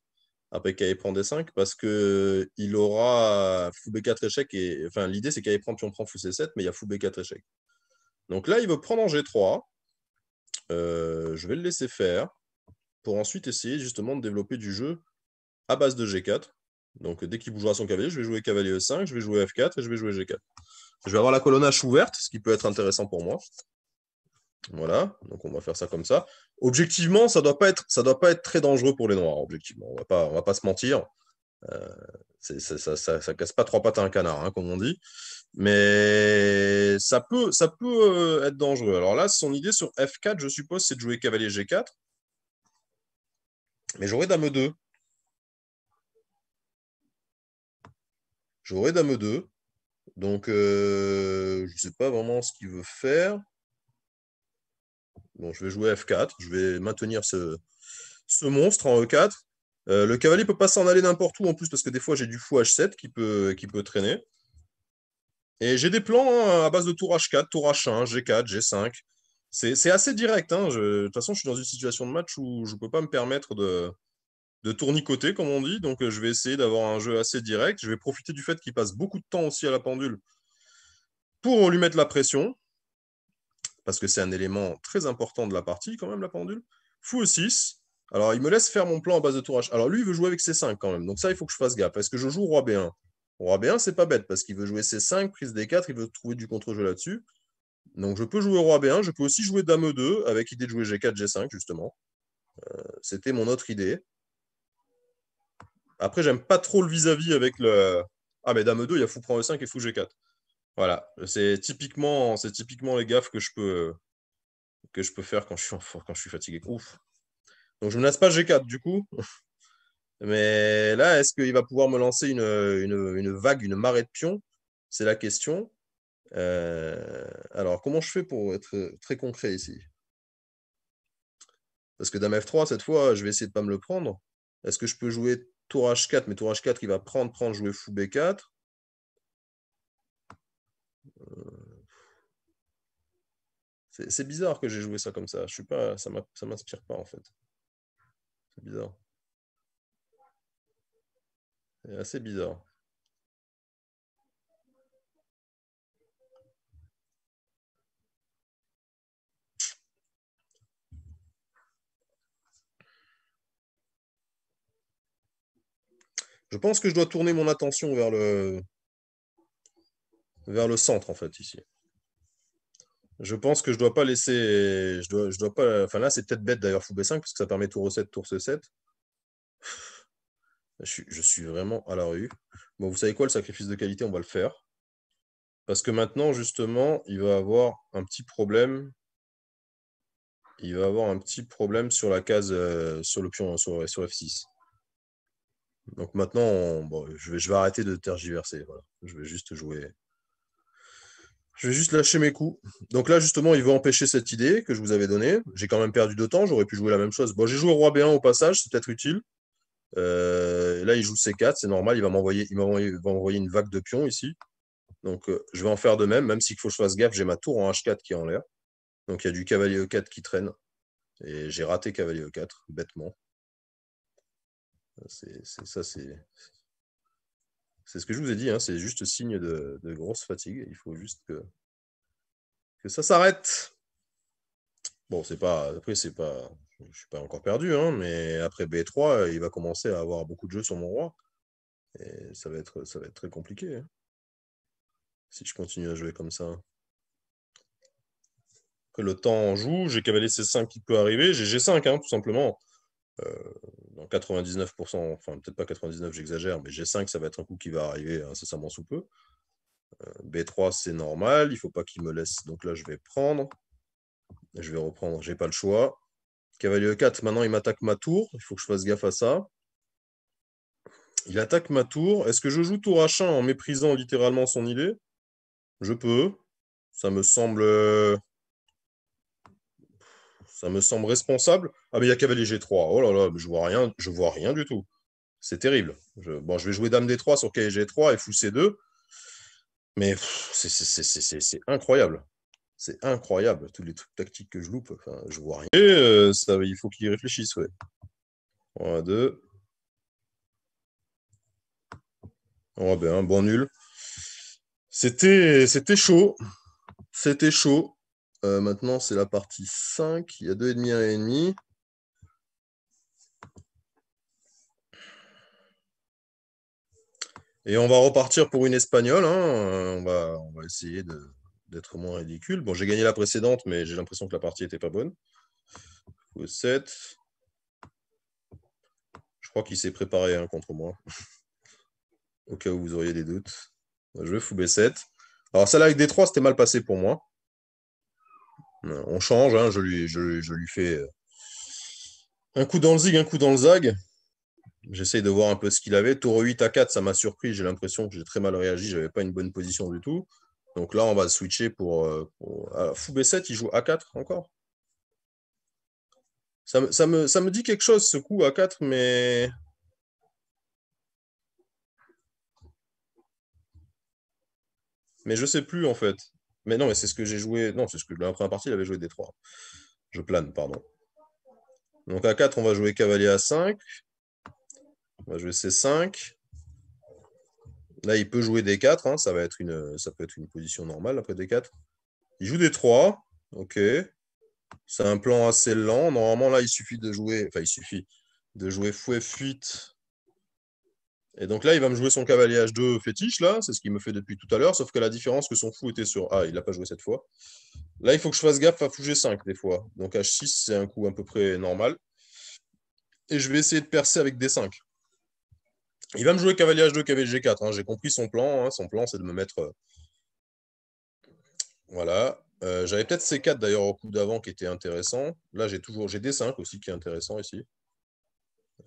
après ait prend des 5 parce que il aura fou B4 échec et enfin l'idée c'est qu'il prend on prend fou C7 mais il y a fou B4 échec. Donc là il veut prendre en G3. Euh, je vais le laisser faire pour ensuite essayer justement de développer du jeu à base de G4. Donc dès qu'il bougera son cavalier, je vais jouer cavalier E5, je vais jouer F4 et je vais jouer G4. Je vais avoir la colonne H ouverte, ce qui peut être intéressant pour moi. Voilà, donc on va faire ça comme ça. Objectivement, ça ne doit, pas être, doit pas être très dangereux pour les Noirs, objectivement. On ne va pas se mentir. Euh, ça, ça, casse pas trois pattes à un canard, hein, comme on dit. Mais ça peut, ça peut euh, être dangereux. Alors là, son idée sur F4, je suppose, c'est de jouer cavalier G4. Mais j'aurais dame 2. J'aurais dame 2. Donc, euh, je ne sais pas vraiment ce qu'il veut faire je vais jouer F4, je vais maintenir ce, monstre en E4. Euh, le cavalier peut pas s'en aller n'importe où en plus, parce que des fois j'ai du fou H7 qui peut, qui peut traîner. Et j'ai des plans hein, à base de tour H4, tour H1, G4, G5. C'est assez direct. Hein. de toute façon, je suis dans une situation de match où je ne peux pas me permettre de, de tournicoter, comme on dit. Donc, je vais essayer d'avoir un jeu assez direct. Je vais profiter du fait qu'il passe beaucoup de temps aussi à la pendule pour lui mettre la pression parce que c'est un élément très important de la partie quand même, la pendule. Fou e 6. Alors, il me laisse faire mon plan en base de tourage. Alors, lui, il veut jouer avec C5 quand même. Donc, ça, il faut que je fasse gaffe. Est-ce que je joue roi B1 Roi B1, c'est pas bête parce qu'il veut jouer C5, prise D4, il veut trouver du contre-jeu là-dessus. Donc, je peux jouer roi B1. Je peux aussi jouer dame E2 avec l'idée de jouer G4, G5, justement. Euh, c'était mon autre idée. Après, j'aime pas trop le vis-à-vis avec le. Ah, mais dame E2, il y a fou prend E5 et fou G4. Voilà, c'est typiquement, les gaffes que je peux, que je peux faire quand je suis, quand je suis fatigué. Ouf. Donc je ne me laisse pas G4 du coup. Mais là, est-ce qu'il va pouvoir me lancer une, vague, une marée de pions C'est la question. Euh, alors, comment je fais pour être très concret ici Parce que Dame F3, cette fois, je vais essayer de ne pas me le prendre. Est-ce que je peux jouer tour H4 Mais tour H4, il va prendre, prendre, jouer fou B4. C'est bizarre que j'ai joué ça comme ça. Je suis pas, ça ne m'inspire pas, en fait. C'est bizarre. C'est assez bizarre. Je pense que je dois tourner mon attention vers le, vers le centre, en fait, ici. Je pense que je dois pas laisser. Je dois, je dois pas. Enfin là, c'est peut-être bête d'ailleurs fou B5 parce que ça permet tour 7 tour C7. Je suis, vraiment à la rue. Bon, vous savez quoi, le sacrifice de qualité, on va le faire. Parce que maintenant, justement, il va avoir un petit problème. Il va avoir un petit problème sur la case, euh, sur le pion, sur, F6. Donc maintenant, je, vais, je vais arrêter de tergiverser. Je vais juste jouer. Je vais juste lâcher mes coups. Donc là, justement, il veut empêcher cette idée que je vous avais donnée. J'ai quand même perdu de temps, j'aurais pu jouer la même chose. Bon, j'ai joué roi B1 au passage, c'est peut-être utile. Euh, là, il joue C4, c'est normal, il va m'envoyer une vague de pions ici. Donc, euh, je vais en faire de même, même s'il faut que je fasse gaffe, j'ai ma tour en H4 qui est en l'air. Donc, il y a du cavalier E4 qui traîne. Et j'ai raté cavalier E4, bêtement. Euh, ça, c'est c'est ce que je vous ai dit, hein, c'est juste signe de, grosse fatigue. Il faut juste que, ça s'arrête. Bon, c'est pas. Après, c'est pas. Je ne suis pas encore perdu, hein, mais après B3, il va commencer à avoir beaucoup de jeux sur mon roi. Et ça va être, ça va être très compliqué. Hein. si je continue à jouer comme ça. Que le temps joue, j'ai cavalé C5 qui peut arriver, j'ai G5, tout simplement dans 99%, enfin peut-être pas 99, j'exagère, mais G5, ça va être un coup qui va arriver incessamment sous peu. B3, c'est normal, il ne faut pas qu'il me laisse. Donc là, je vais prendre. Je vais reprendre, j'ai pas le choix. Cavalier E4, maintenant, il m'attaque ma tour. Il faut que je fasse gaffe à ça. Il attaque ma tour. Est-ce que je joue tour à 1 en méprisant littéralement son idée Je peux. Ça me semble euh, ça me semble responsable. Ah, mais il y a cavalier G3. Oh là là, je vois rien, je vois rien du tout. C'est terrible. bon, je vais jouer dame D3 sur cavalier G3 et fou C2. Mais c'est incroyable. C'est incroyable, tous les trucs tactiques que je loupe. Enfin, je vois rien. Euh, ça, il faut qu'ils réfléchisse, ouais. 1 2. Oh, ben, un bon nul. C'était chaud. C'était chaud. Euh, maintenant, c'est la partie 5. Il y a 2,5 et 1,5. Et on va repartir pour une espagnole. Hein. Euh, on, va, essayer d'être moins ridicule. Bon, j'ai gagné la précédente, mais j'ai l'impression que la partie n'était pas bonne. Fou 7. Je crois qu'il s'est préparé hein, contre moi. Au cas où vous auriez des doutes. Je vais fou B7. Alors, celle avec D3, c'était mal passé pour moi on change, hein, je, lui, fais euh, un coup dans le zig, un coup dans le zag. J'essaye de voir un peu ce qu'il avait. Tour 8 à 4, ça m'a surpris. J'ai l'impression que j'ai très mal réagi. Je n'avais pas une bonne position du tout. Donc là, on va switcher pour. Euh, Fou B7, il joue A4 encore. Ça me, dit quelque chose ce coup A4, mais mais je sais plus en fait. Mais non, mais c'est ce que j'ai joué. Non, c'est ce que la première partie, il avait joué D3. Je plane, pardon. Donc à 4, on va jouer cavalier à 5. On va jouer C5. Là, il peut jouer D4. Hein, ça, va être une, ça peut être une position normale après D4. Il joue D3. OK. C'est un plan assez lent. Normalement, là, il suffit de jouer. Enfin, il suffit de jouer fouet-fuite et donc là, il va me jouer son cavalier H2 fétiche, là, c'est ce qu'il me fait depuis tout à l'heure, sauf que la différence que son fou était sur A, il l'a pas joué cette fois. Là, il faut que je fasse gaffe à fou G5 des fois. Donc H6, c'est un coup à peu près normal. Et je vais essayer de percer avec D5. Il va me jouer cavalier H2, cavalier G4. Hein. J'ai compris son plan. Hein. Son plan, c'est de me mettre. Euh, voilà. Euh, j'avais peut-être C4 d'ailleurs au coup d'avant qui était intéressant. Là, j'ai toujours j'ai D5 aussi qui est intéressant ici.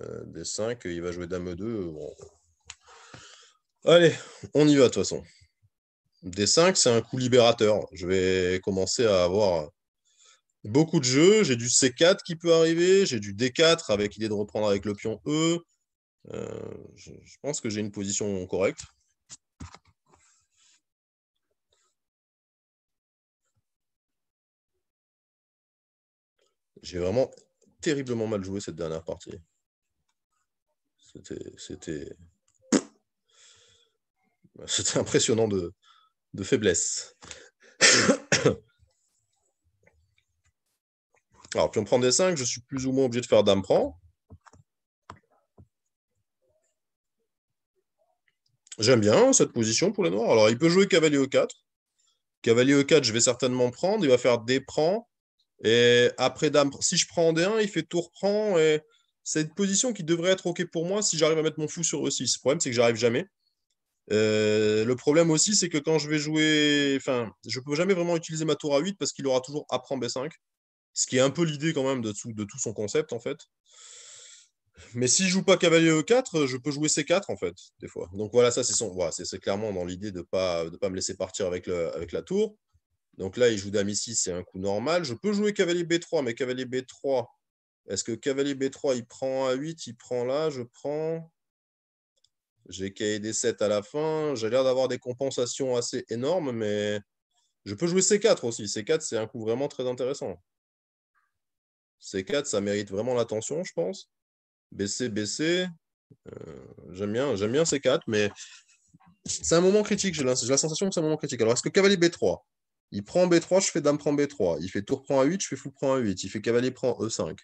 Euh, d 5, il va jouer Dame 2. Euh, Allez, on y va de toute façon. d 5, c'est un coup libérateur. Je vais commencer à avoir beaucoup de jeux. J'ai du C4 qui peut arriver, j'ai du D4 avec l'idée de reprendre avec le pion E. Euh, je, pense que j'ai une position correcte. J'ai vraiment terriblement mal joué cette dernière partie. C'était impressionnant de, faiblesse. Alors, puis on prend des 5, je suis plus ou moins obligé de faire dame prend. J'aime bien cette position pour les noirs. Alors, il peut jouer cavalier E4. Cavalier E4, je vais certainement prendre. Il va faire des prend. Et après dame, si je prends des D1, il fait tour prend. Et c'est une position qui devrait être OK pour moi si j'arrive à mettre mon fou sur E6. Le problème, c'est que j'arrive jamais. Euh, le problème aussi, c'est que quand je vais jouer. Enfin, je ne peux jamais vraiment utiliser ma tour à 8 parce qu'il aura toujours A prend B5. Ce qui est un peu l'idée quand même de tout, son concept en fait. Mais si je joue pas cavalier E4, je peux jouer C4 en fait, des fois. Donc voilà, ça c'est son. c'est clairement dans l'idée de ne pas, de pas me laisser partir avec, avec la tour. Donc là, il joue dame ici, c'est un coup normal. Je peux jouer cavalier B3, mais cavalier B3, est-ce que cavalier B3, il prend A8, il prend là, je prends. J'ai kd D7 à la fin. J'ai l'air d'avoir des compensations assez énormes, mais je peux jouer C4 aussi. C4, c'est un coup vraiment très intéressant. C4, ça mérite vraiment l'attention, je pense. BC, BC. Euh, j'aime bien, j'aime bien C4, mais c'est un moment critique. J'ai la, sensation que c'est un moment critique. Alors, est-ce que cavalier B3 Il prend B3, je fais dame prend B3. Il fait tour prend A8, je fais fou prend A8. Il fait cavalier prend E5.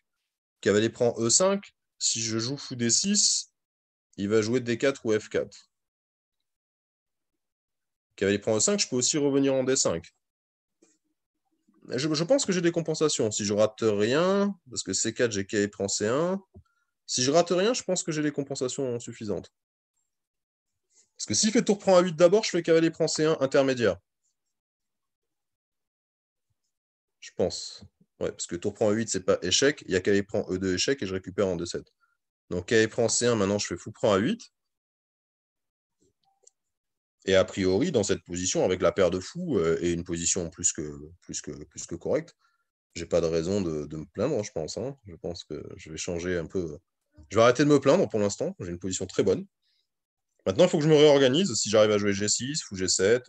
Cavalier prend E5. Si je joue fou D6, il va jouer D4 ou F4. Cavalier prend E5, je peux aussi revenir en D5. Je, pense que j'ai des compensations. Si je rate rien, parce que C4, j'ai cavalier prend C1. Si je rate rien, je pense que j'ai des compensations suffisantes. Parce que s'il fait tour prend A8 d'abord, je fais cavalier prend C1 intermédiaire. Je pense parce que tour prend 8, c'est pas échec. Il y a Calais prend E2 échec et je récupère en 2-7. Donc K prend C1, maintenant je fais fou prend A8. Et a priori, dans cette position, avec la paire de fous euh, et une position plus que, plus que, plus correcte, j'ai pas de raison de, me plaindre, je pense. Hein. Je pense que je vais changer un peu. Euh, je vais arrêter de me plaindre pour l'instant. J'ai une position très bonne. Maintenant, il faut que je me réorganise. Si j'arrive à jouer G6 fou G7,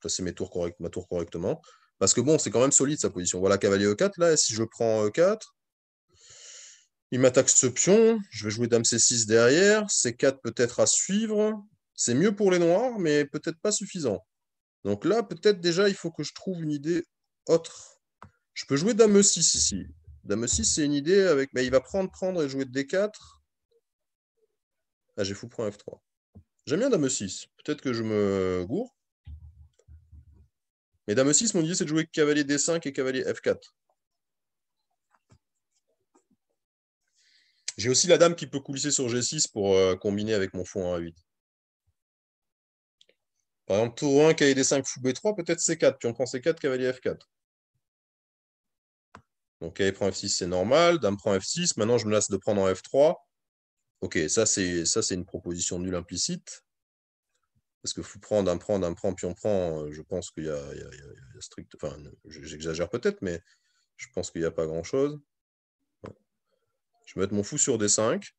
placer mes tours correct, ma tour correctement. Parce que bon, c'est quand même solide sa position. Voilà, cavalier E4, là, si je prends E4, il m'attaque ce pion, je vais jouer dame C6 derrière, C4 peut-être à suivre. C'est mieux pour les noirs, mais peut-être pas suffisant. Donc là, peut-être déjà, il faut que je trouve une idée autre. Je peux jouer dame E6 ici. Dame E6, c'est une idée avec... Mais il va prendre, prendre et jouer D4. Ah, j'ai fou prend F3. J'aime bien dame 6 e Peut-être que je me gourre. Et dame 6, mon idée, c'est de jouer cavalier D5 et cavalier F4. J'ai aussi la dame qui peut coulisser sur G6 pour euh, combiner avec mon fond en a 8. Par exemple, tour 1, cavalier D5, fou B3, peut-être C4, puis on prend C4, cavalier F4. Donc cavalier prend F6, c'est normal, dame prend F6, maintenant je me lasse de prendre en F3. Ok, ça c'est une proposition nulle implicite. Parce que faut prendre un prend, un prend, puis on prend. Euh, je pense qu'il y, a strict. Enfin, j'exagère peut-être, mais je pense qu'il n'y a pas grand-chose. Je vais mettre mon fou sur d 5.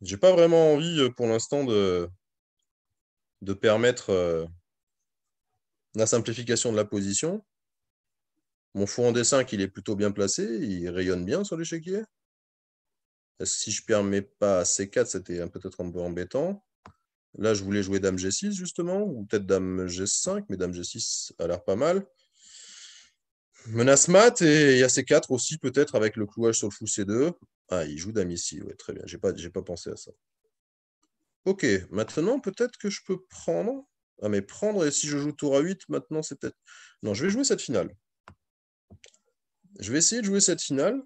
J'ai pas vraiment envie euh, pour l'instant de, de permettre euh, la simplification de la position. Mon fou en D5, il est plutôt bien placé, il rayonne bien sur l'échiquier. Si je ne permets pas C4, c'était peut-être un peu embêtant. Là, je voulais jouer Dame G6, justement, ou peut-être Dame G5, mais Dame G6 a l'air pas mal. Menace mat, et il y a C4 aussi, peut-être, avec le clouage sur le fou C2. Ah, il joue Dame ici, ouais, très bien. J'ai pas, pas pensé à ça. Ok, maintenant, peut-être que je peux prendre. Ah, mais prendre, et si je joue tour à 8, maintenant, c'est peut-être... Non, je vais jouer cette finale. Je vais essayer de jouer cette finale,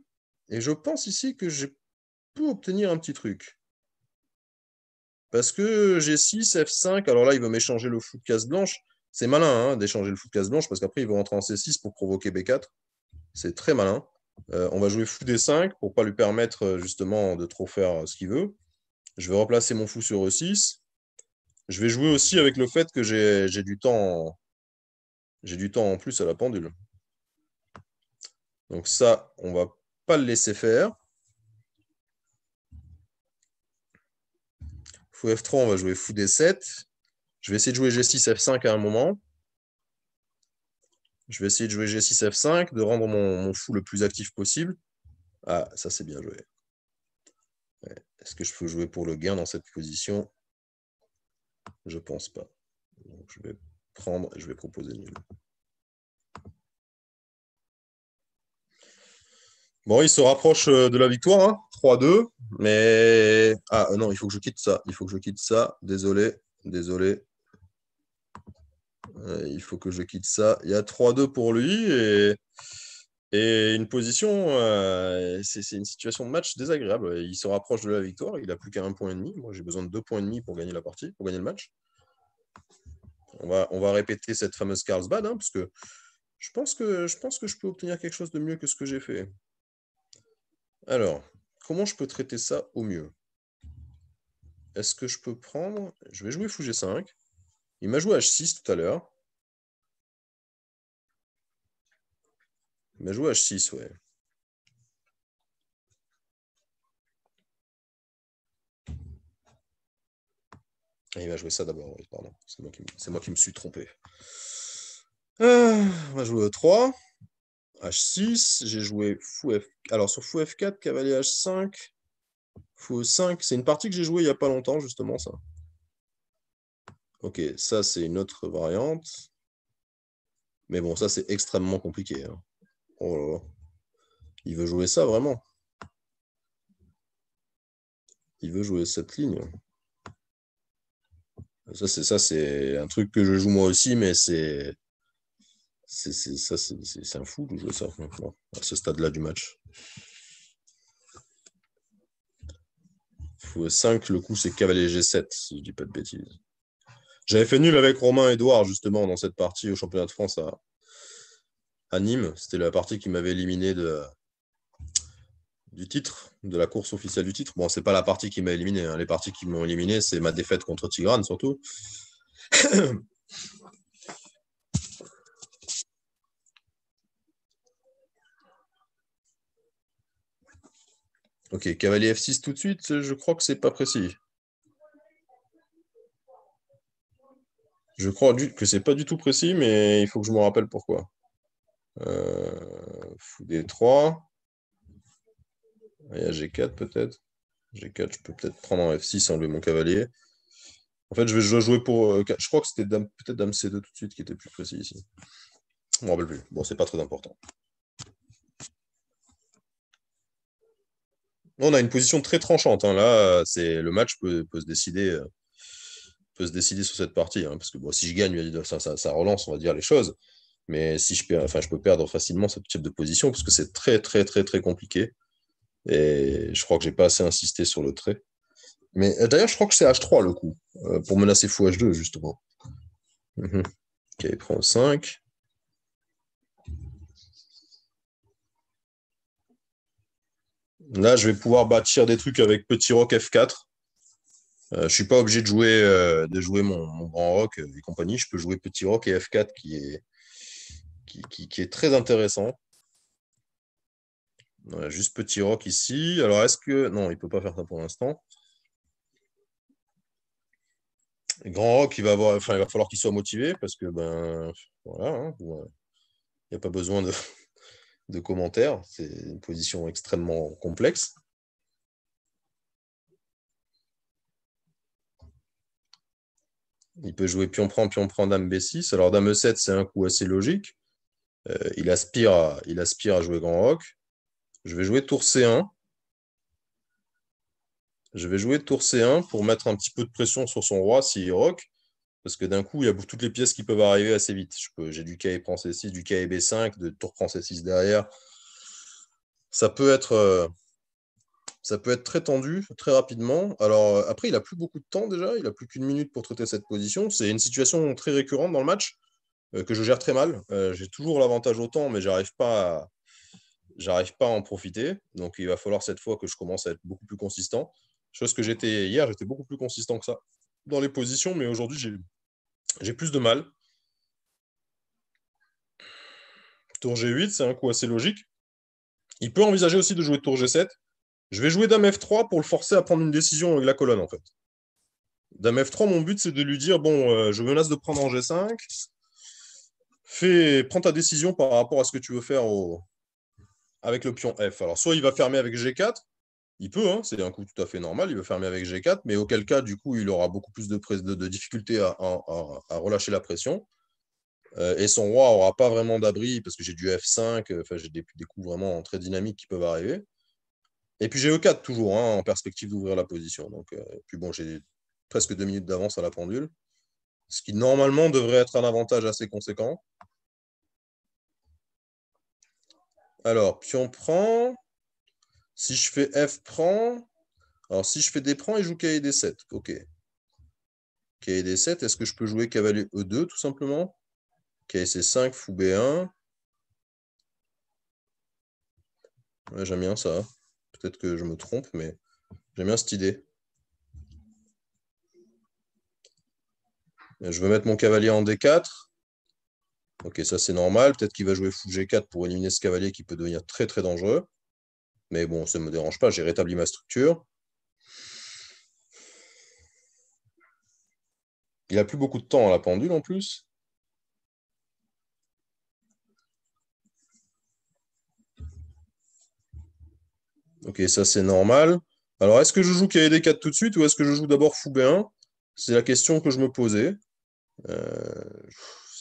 et je pense ici que j'ai pu obtenir un petit truc. Parce que j'ai 6 F5, alors là, il veut m'échanger le fou de casse blanche. C'est malin hein, d'échanger le fou de casse blanche parce qu'après, il veut rentrer en C6 pour provoquer B4. C'est très malin. Euh, on va jouer fou D5 pour ne pas lui permettre euh, justement de trop faire euh, ce qu'il veut. Je vais replacer mon fou sur E6. Je vais jouer aussi avec le fait que j'ai du temps j'ai du temps en plus à la pendule. Donc ça, on va pas le laisser faire. Fou F3, on va jouer Fou D7. Je vais essayer de jouer G6 F5 à un moment. Je vais essayer de jouer G6 F5, de rendre mon, fou le plus actif possible. Ah, ça c'est bien joué. Est-ce que je peux jouer pour le gain dans cette position Je pense pas. je vais prendre et je vais proposer nul. Bon, il se rapproche euh, de la victoire. Hein. 3-2, mais. Ah euh, non, il faut que je quitte ça. Il faut que je quitte ça. Désolé, désolé. Euh, il faut que je quitte ça. Il y a 3-2 pour lui et, et une position. Euh, c'est une situation de match désagréable. Il se rapproche de la victoire. Il n'a plus qu'à point et demi. Moi, j'ai besoin de deux points et demi pour gagner la partie, pour gagner le match. On va, on va répéter cette fameuse Carlsbad, hein, parce que je pense que je pense que je peux obtenir quelque chose de mieux que ce que j'ai fait. Alors, comment je peux traiter ça au mieux Est-ce que je peux prendre. Je vais jouer fou G5. Il m'a joué H6 tout à l'heure. Il m'a joué H6, ouais. Ah, il va jouer ça d'abord, pardon. C'est moi, qui me... suis trompé. Euh, on va jouer E3. H6, j'ai joué fou F... Alors sur fou F4, cavalier H5, fou 5 c'est une partie que j'ai jouée il n'y a pas longtemps, justement, ça. Ok, ça c'est une autre variante. Mais bon, ça c'est extrêmement compliqué. Hein. Oh Il veut jouer ça vraiment. Il veut jouer cette ligne. Ça, c'est ça, c'est un truc que je joue moi aussi, mais c'est c'est un fou de jouer ça à ce stade-là du match. 5, le coup c'est cavalier G7, si je dis pas de bêtises. J'avais fait nul avec Romain Edouard justement dans cette partie au championnat de France à, Nîmes. C'était la partie qui m'avait éliminé de, du titre, de la course officielle du titre. Bon, c'est pas la partie qui m'a éliminé. Hein. Les parties qui m'ont éliminé, c'est ma défaite contre Tigrane surtout. Ok, cavalier F6 tout de suite, je crois que c'est pas précis. Je crois que c'est pas du tout précis, mais il faut que je me rappelle pourquoi. Euh, fou D3. Ah, il y a G4 peut-être. G4, je peux peut-être prendre en F6 et hein, enlever mon cavalier. En fait, je vais jouer pour. Euh, je crois que c'était peut-être dame C2 tout de suite qui était plus précis ici. Je ne me rappelle plus. Bon, c'est pas très important. on a une position très tranchante. Hein. Là, c'est le match peut, se décider. Euh, peut se décider sur cette partie, hein, parce que si je gagne, ça, relance, on va dire les choses. Mais si je perds, enfin, je peux perdre facilement ce type de position, parce que c'est très, très, très, très compliqué. Et je crois que j'ai pas assez insisté sur le trait. Mais euh, d'ailleurs, je crois que c'est H3 le coup, euh, pour menacer fou H2, justement. Mhm. Ok, il prend 5. Là, je vais pouvoir bâtir des trucs avec petit rock F4. Euh, je ne suis pas obligé de jouer, euh, de jouer mon, grand rock euh, et compagnie. Je peux jouer petit rock et F4 qui est, qui, est très intéressant. juste petit rock ici. Alors, est-ce que. Non, il ne peut pas faire ça pour l'instant. Grand rock, il va, avoir... enfin, il va falloir qu'il soit motivé parce que, ben, voilà, hein, il n'y a pas besoin de de commentaires. C'est une position extrêmement complexe. Il peut jouer pion prend, pion prend, dame b6. Alors dame e7, c'est un coup assez logique. Euh, il, aspire à, il aspire à jouer grand Rock. Je vais jouer tour c1. Je vais jouer tour c1 pour mettre un petit peu de pression sur son roi s'il rock. Parce que d'un coup, il y a toutes les pièces qui peuvent arriver assez vite. J'ai du K prend C6, du KE B5, de tour prend C6 derrière. Ça peut être euh, ça peut être très tendu très rapidement. Alors euh, après, il n'a plus beaucoup de temps déjà, il n'a plus qu'une minute pour traiter cette position. C'est une situation très récurrente dans le match euh, que je gère très mal. J'ai toujours l'avantage au temps, mais j'arrive pas, j'arrive pas à en profiter. Donc il va falloir cette fois que je commence à être beaucoup plus consistant. Chose que j'étais hier, j'étais beaucoup plus consistant que ça dans les positions, mais aujourd'hui j'ai j'ai plus de mal. Tour G8, c'est un coup assez logique. Il peut envisager aussi de jouer tour G7. Je vais jouer dame F3 pour le forcer à prendre une décision avec la colonne, en fait. Dame F3, mon but, c'est de lui dire, bon, euh, je menace de prendre en G5. Fais, prends ta décision par rapport à ce que tu veux faire avec le pion F. Alors, soit il va fermer avec G4, il peut, hein, c'est un coup tout à fait normal, il veut fermer avec G4, mais auquel cas, du coup, il aura beaucoup plus de, de, difficultés à, relâcher la pression. Euh, et son roi n'aura pas vraiment d'abri, parce que j'ai du F5, euh, enfin j'ai des, coups vraiment très dynamiques qui peuvent arriver. Et puis j'ai E4 toujours, hein, en perspective d'ouvrir la position. Donc, euh, puis bon, j'ai presque deux minutes d'avance à la pendule, ce qui normalement devrait être un avantage assez conséquent. Alors, puis on prend. Si je fais F prend, alors si je fais D prend, il joue Cavalier D7. OK. Cavalier D7, est-ce que je peux jouer Cavalier E2 tout simplement et C5, fou B1. j'aime bien ça. Peut-être que je me trompe, mais j'aime bien cette idée. Euh, je veux mettre mon cavalier en D4. Ok, ça c'est normal. Peut-être qu'il va jouer fou G4 pour éliminer ce cavalier qui peut devenir très très dangereux. Mais bon, ça ne me dérange pas, j'ai rétabli ma structure. Il n'a plus beaucoup de temps à la pendule en plus. Ok, ça c'est normal. Alors, est-ce que je joue kld des 4 tout de suite ou est-ce que je joue d'abord fou 1 C'est la question que je me posais. Euh,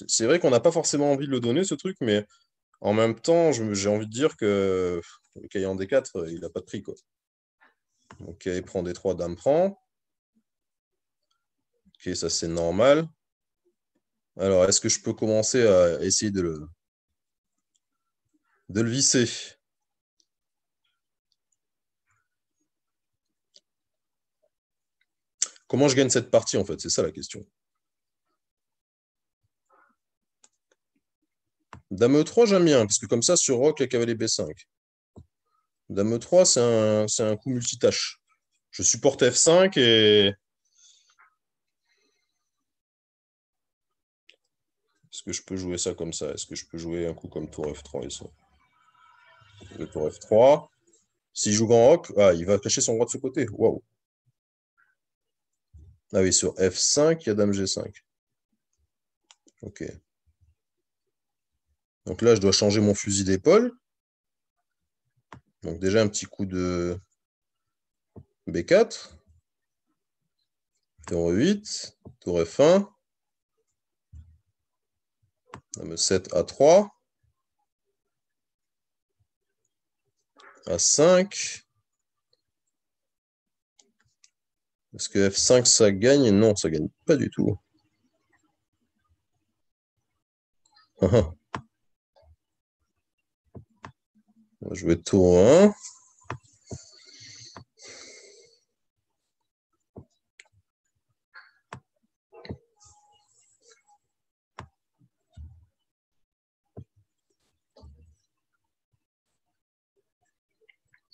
c'est vrai qu'on n'a pas forcément envie de le donner, ce truc, mais en même temps, j'ai envie de dire que le en D4, euh, il n'a pas de prix. Quoi. Ok, il prend D3, dame prend. Ok, ça c'est normal. Alors, est-ce que je peux commencer à essayer de de le visser Comment je gagne cette partie, en fait C'est ça la question. Dame E3, j'aime bien, parce que comme ça, sur Rock, il y a cavalier B5. Dame E3, c'est un, coup multitâche. Je supporte F5 et. Est-ce que je peux jouer ça comme ça Est-ce que je peux jouer un coup comme tour F3 Le tour F3. S'il joue grand rock, ah, il va cacher son roi de ce côté. Waouh. Ah oui, sur F5, il y a dame G5. Ok. Donc là, je dois changer mon fusil d'épaule. Donc déjà un petit coup de B4. Tour 8, tour F1. Dame 7 A3. A5. Est-ce que F5 ça gagne Non, ça gagne pas du tout. On va jouer tour 1.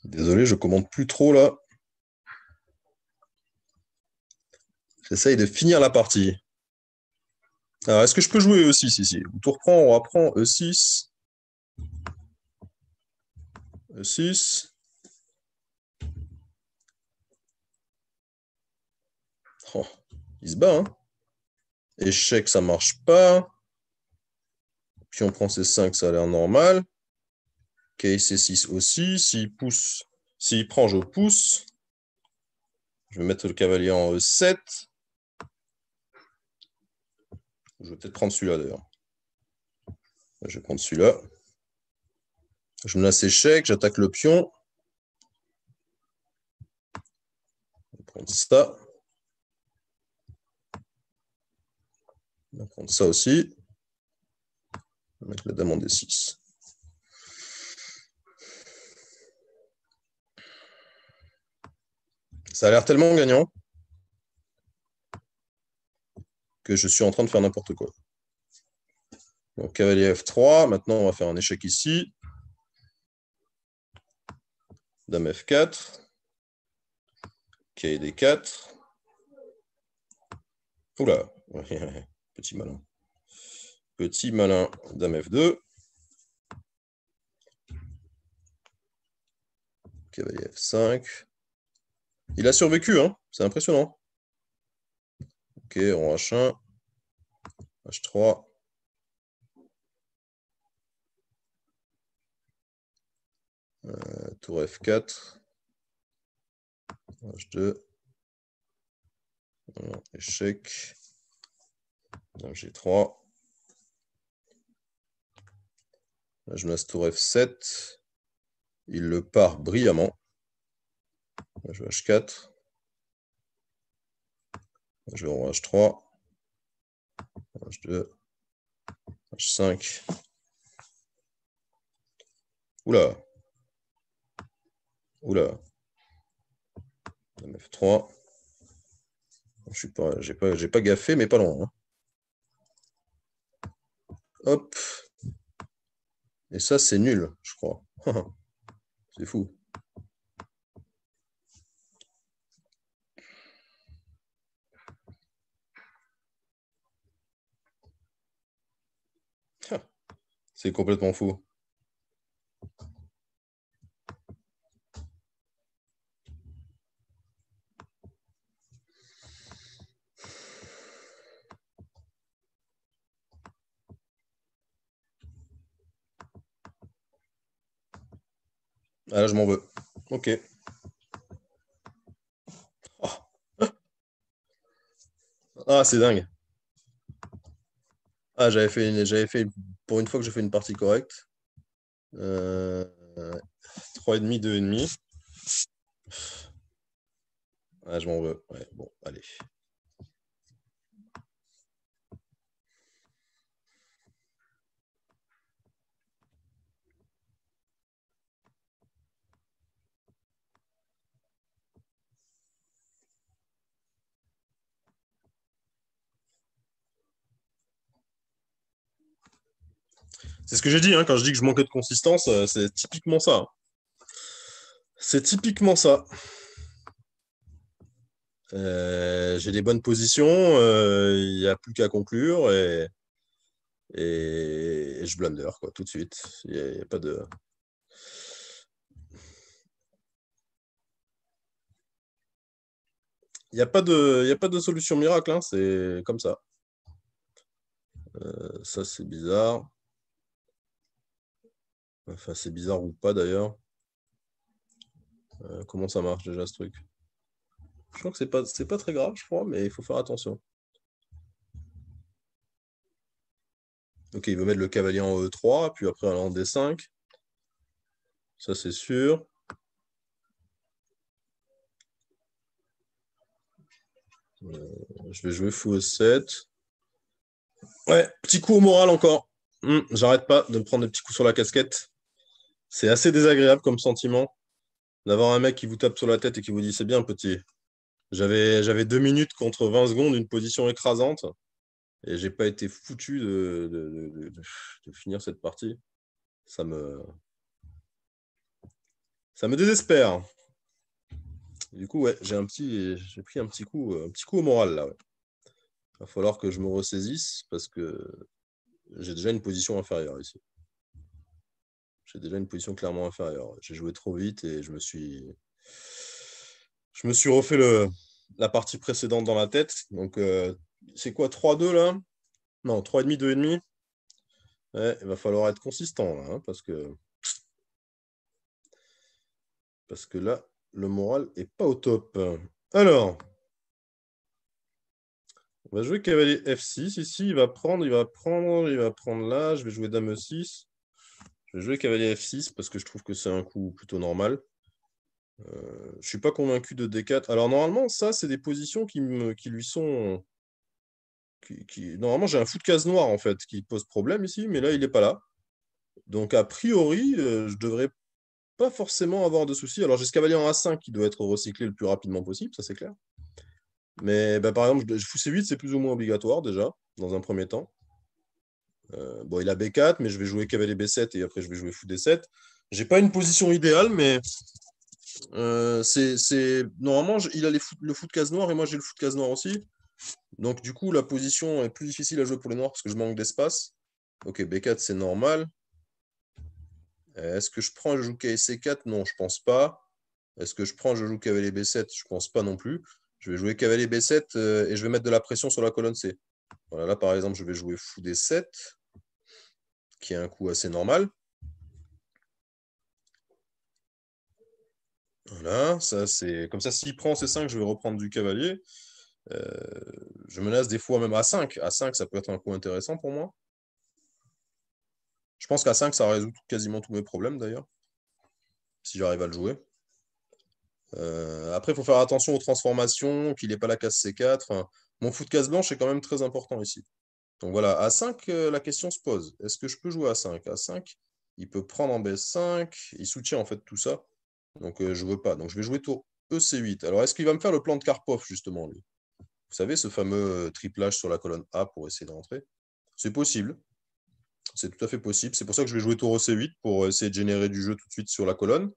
Désolé, je commande plus trop là. J'essaye de finir la partie. Alors, est-ce que je peux jouer E6 ici Tour prend, on reprend E6. 6. Euh, oh, il se bat. Hein. Échec, ça ne marche pas. Puis on prend c 5, ça a l'air normal. Ok, c 6 aussi. S'il pousse, s'il prend, je pousse. Je vais mettre le cavalier en E7. Euh, je vais peut-être prendre celui-là d'ailleurs. Je vais prendre celui-là. Je menace échec, j'attaque le pion. On va prendre ça. On va prendre ça aussi. On va mettre la dame en D6. Ça a l'air tellement gagnant que je suis en train de faire n'importe quoi. Donc cavalier F3, maintenant on va faire un échec ici. Dame F4, kd 4 Oula, petit malin. Petit malin, Dame F2. Cavalier F5. Il a survécu, hein c'est impressionnant. Ok, rond H1, H3, Euh, tour F4, H2, échec, G3. je masse tour F7, il le part brillamment. je vais H4, je vais H3, H2, H5. Oula, Oula. mf 3 Je suis pas, j'ai pas, j'ai pas gaffé, mais pas loin. Hein. Hop. Et ça, c'est nul, je crois. c'est fou. C'est complètement fou. Ah là, je m'en veux. Ok. Oh. Ah, c'est dingue. Ah, j'avais fait, une, j'avais fait pour une fois que j'ai fait une partie correcte. 3,5, euh, 2,5. Ah, je m'en veux. Ouais, bon, allez. C'est ce que j'ai dit, hein, quand je dis que je manquais de consistance, euh, c'est typiquement ça. C'est typiquement ça. Euh, j'ai des bonnes positions, euh, il n'y a plus qu'à conclure et, et, je blunder quoi, tout de suite. Il n'y a, pas de. Il n'y a, pas de, a pas de solution miracle, hein, c'est comme ça. ça, c'est bizarre. Enfin, c'est bizarre ou pas d'ailleurs. Euh, comment ça marche déjà ce truc Je crois que c'est pas, c'est pas très grave, je crois, mais il faut faire attention. Ok, il veut mettre le cavalier en E3, puis après en D5. Ça, c'est sûr. Euh, je vais jouer fou e 7. Ouais, petit coup au moral encore. Hmm, j'arrête pas de me prendre des petits coups sur la casquette. C'est assez désagréable comme sentiment d'avoir un mec qui vous tape sur la tête et qui vous dit c'est bien petit. J'avais, j'avais deux minutes contre 20 secondes, une position écrasante, et j'ai pas été foutu de, finir cette partie. Ça me, ça me désespère. du coup, ouais, j'ai un petit, j'ai pris un petit coup, un petit coup au moral là. Il va falloir que je me ressaisisse parce que j'ai déjà une position inférieure ici j'ai déjà une position clairement inférieure. J'ai joué trop vite et je me suis, je me suis refait le, la partie précédente dans la tête. Donc, euh, c'est quoi 3-2 là Non, 3,5, 2,5. il va falloir être consistant là, hein, parce que parce que là, le moral n'est pas au top. Alors, on va jouer cavalier F6 ici, il va prendre, il va prendre, il va prendre là, je vais jouer dame E6. Je vais jouer cavalier F6 parce que je trouve que c'est un coup plutôt normal. Euh, je ne suis pas convaincu de D4. Alors normalement, ça, c'est des positions qui, lui sont... Normalement, j'ai un fou de case noire, en fait, qui pose problème ici, mais là, il n'est pas là. Donc, a priori, euh, je ne devrais pas forcément avoir de soucis. Alors, j'ai ce cavalier en A5 qui doit être recyclé le plus rapidement possible, ça c'est clair. Mais bah, par exemple, je, fou C8, c'est plus ou moins obligatoire déjà, dans un premier temps. Euh, bon, il a B4, mais je vais jouer cavalier B7 et après je vais jouer fou D7. n'ai pas une position idéale, mais euh, c'est normalement il a le fou de case noire et moi j'ai le fou de case noire aussi. Donc du coup la position est plus difficile à jouer pour les noirs parce que je manque d'espace. Ok, B4 c'est normal. Est-ce que je prends je joue KC4 Non, je pense pas. Est-ce que je prends je joue cavalier B7 Je pense pas non plus. Je vais jouer cavalier B7 euh, et je vais mettre de la pression sur la colonne C. Voilà, là par exemple, je vais jouer fou D7 qui est un coup assez normal. Voilà, ça c'est comme ça, s'il prend C5, je vais reprendre du cavalier. Euh, je menace des fois même à 5. À 5, ça peut être un coup intéressant pour moi. Je pense qu'à 5, ça résout quasiment tous mes problèmes d'ailleurs, si j'arrive à le jouer. Euh, après, il faut faire attention aux transformations, qu'il n'ait pas la case C4. mon fou de case blanche est quand même très important ici. Donc voilà, à 5, euh, la question se pose. Est-ce que je peux jouer à 5 À 5, il peut prendre en B5, il soutient en fait tout ça. Donc euh, je ne veux pas. Donc je vais jouer tour EC8. Alors est-ce qu'il va me faire le plan de Karpov justement lui Vous savez, ce fameux euh, triplage sur la colonne A pour essayer d'entrer. C'est possible. C'est tout à fait possible. C'est pour ça que je vais jouer tour EC8 pour essayer de générer du jeu tout de suite sur la colonne.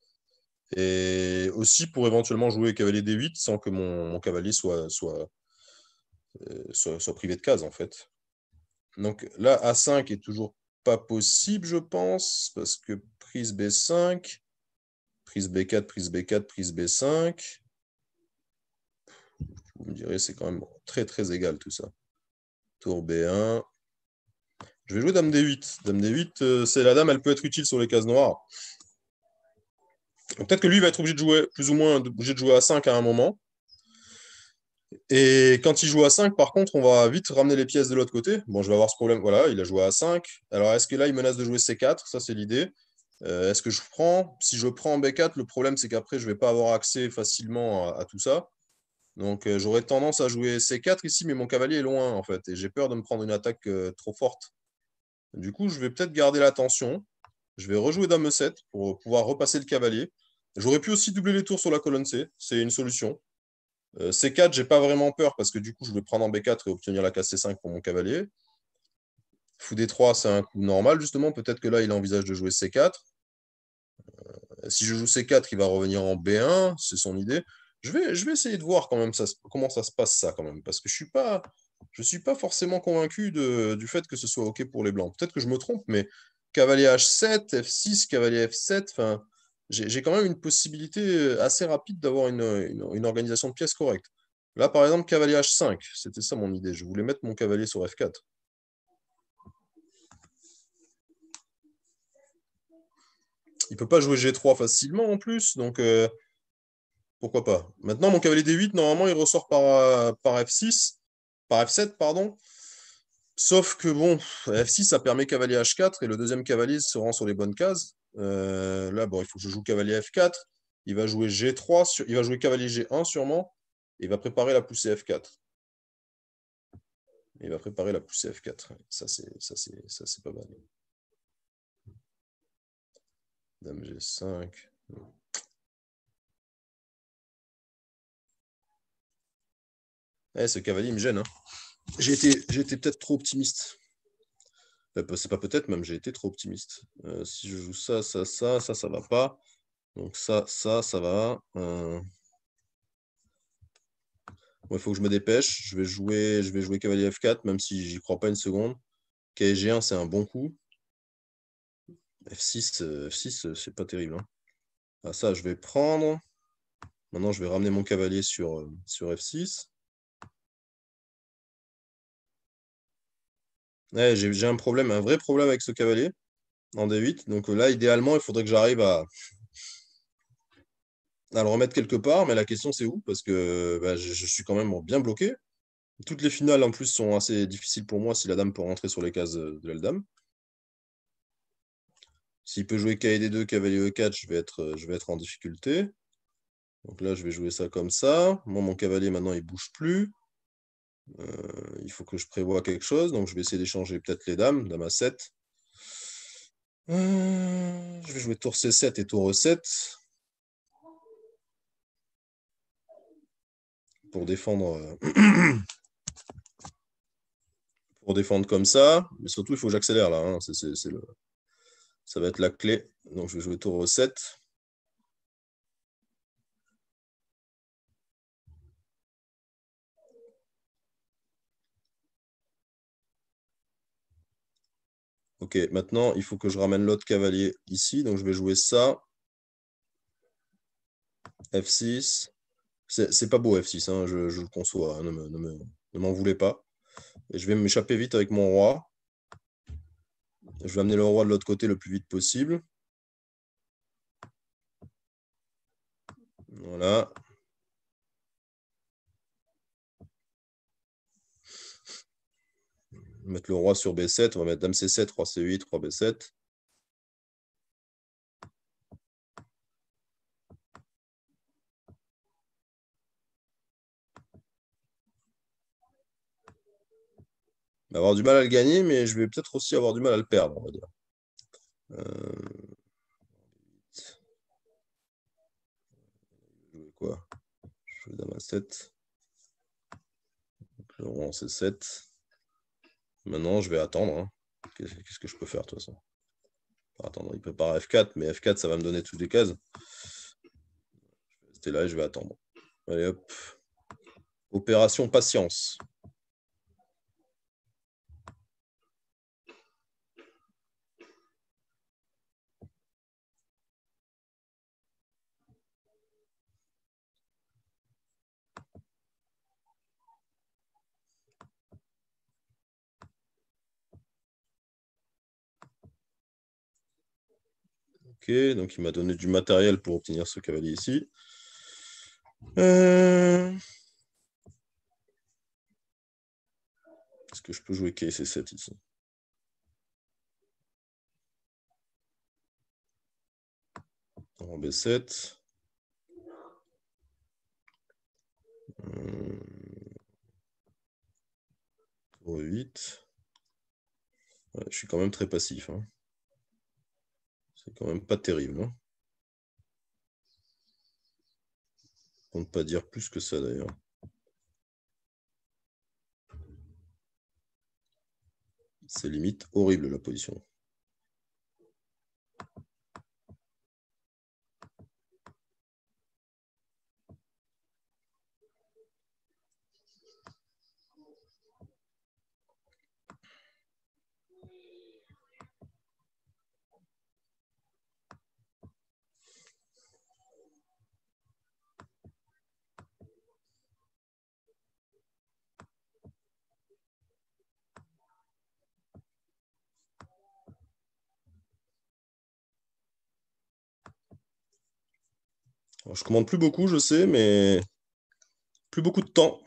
Et aussi pour éventuellement jouer cavalier D8 sans que mon, cavalier soit, soit, soit, soit privé de case en fait. Donc là, A5 est toujours pas possible, je pense, parce que prise B5, prise B4, prise B4, prise B5. Vous me direz, c'est quand même très très égal tout ça. Tour B1. Je vais jouer Dame D8. Dame D8, euh, c'est la dame, elle peut être utile sur les cases noires. Peut-être que lui va être obligé de jouer plus ou moins obligé de jouer à 5 à un moment. Et quand il joue à 5, par contre, on va vite ramener les pièces de l'autre côté. Bon, je vais avoir ce problème. Voilà, il a joué à 5. Alors, est-ce que là, il menace de jouer C4 Ça, c'est l'idée. Euh, est-ce que je prends Si je prends en B4, le problème, c'est qu'après, je ne vais pas avoir accès facilement à, tout ça. Donc, euh, j'aurais tendance à jouer C4 ici, mais mon cavalier est loin, en fait. Et j'ai peur de me prendre une attaque euh, trop forte. Du coup, je vais peut-être garder la tension. Je vais rejouer Dame 7 pour pouvoir repasser le cavalier. J'aurais pu aussi doubler les tours sur la colonne C. C'est une solution. Euh, C4, j'ai pas vraiment peur parce que du coup, je vais prendre en B4 et obtenir la case C5 pour mon cavalier. Fou D3, c'est un coup normal, justement. Peut-être que là, il envisage de jouer C4. Euh, si je joue C4, il va revenir en B1, c'est son idée. Je vais, je vais essayer de voir quand même comment ça se passe, ça, quand même, parce que je suis pas, je suis pas forcément convaincu de, du fait que ce soit OK pour les Blancs. Peut-être que je me trompe, mais cavalier H7, F6, cavalier F7, enfin j'ai quand même une possibilité euh, assez rapide d'avoir une, euh, organisation de pièces correcte. Là, par exemple, cavalier H5, c'était ça mon idée. Je voulais mettre mon cavalier sur F4. Il ne peut pas jouer G3 facilement en plus, donc euh, pourquoi pas. Maintenant, mon cavalier D8, normalement, il ressort par, par F6, par F7, pardon. Sauf que bon, F6, ça permet cavalier H4 et le deuxième cavalier se rend sur les bonnes cases. Euh, là, bon, il faut que je joue cavalier F4. Il va jouer G3, il va jouer cavalier G1 sûrement. Et il va préparer la poussée F4. Il va préparer la poussée F4. Ça, c'est pas mal. Dame G5. Eh, ce cavalier me gêne. Hein. J'étais peut-être trop optimiste. Bah, bah, c'est pas peut-être, même j'ai été trop optimiste. Euh, si je joue ça, ça, ça, ça, ça va pas. Donc ça, ça, ça va. Euh, Il faut que je me dépêche. Je vais jouer, je vais jouer cavalier F4, même si j'y crois pas une seconde. KG1, c'est un bon coup. F6, euh, F6, c'est pas terrible. Hein. Ah, ça, je vais prendre. Maintenant, je vais ramener mon cavalier sur F6. j'ai un problème, un vrai problème avec ce cavalier en D8. Donc euh, là, idéalement, il faudrait que j'arrive à, le remettre quelque part, mais la question c'est où Parce que bah, je, suis quand même bien bloqué. Toutes les finales en plus sont assez difficiles pour moi si la dame peut rentrer sur les cases euh, de la dame. S'il peut jouer KD2, cavalier E4, euh, je vais, être, en difficulté. Donc là, je vais jouer ça comme ça. Moi, mon cavalier maintenant il bouge plus. Euh, il faut que je prévoie quelque chose, donc je vais essayer d'échanger peut-être les dames, dame à 7. Euh, je vais jouer tour C7 et tour E7. Pour défendre, euh, pour défendre comme ça. Mais surtout, il faut que j'accélère là. Hein. Ça va être la clé. Donc je vais jouer tour E7. Ok, maintenant, il faut que je ramène l'autre cavalier ici. Donc, je vais jouer ça. F6. C'est pas beau, F6. Hein, je, le conçois. Hein, ne m'en voulez pas. Et je vais m'échapper vite avec mon roi. Je vais amener le roi de l'autre côté le plus vite possible. Voilà. mettre le roi sur B7, on va mettre dame C7, roi C8, 3 B7. avoir du mal à le gagner, mais je vais peut-être aussi avoir du mal à le perdre, on va dire. Euh, quoi Je vais dame a 7. le Roi en c 7. Maintenant, je vais attendre. Hein. Qu'est-ce que je peux faire, de toute façon Attendre, il pas F4, mais F4, ça va me donner toutes les cases. Je rester là et je vais attendre. Allez, hop. Opération patience. Ok, donc il m'a donné du matériel pour obtenir ce cavalier ici. Euh, est-ce que je peux jouer KC7 ici En B7. 8. Euh, je suis quand même très passif. Hein. C'est quand même pas terrible. Hein. Pour ne pas dire plus que ça d'ailleurs. C'est limite horrible la position. je commande plus beaucoup, je sais, mais plus beaucoup de temps.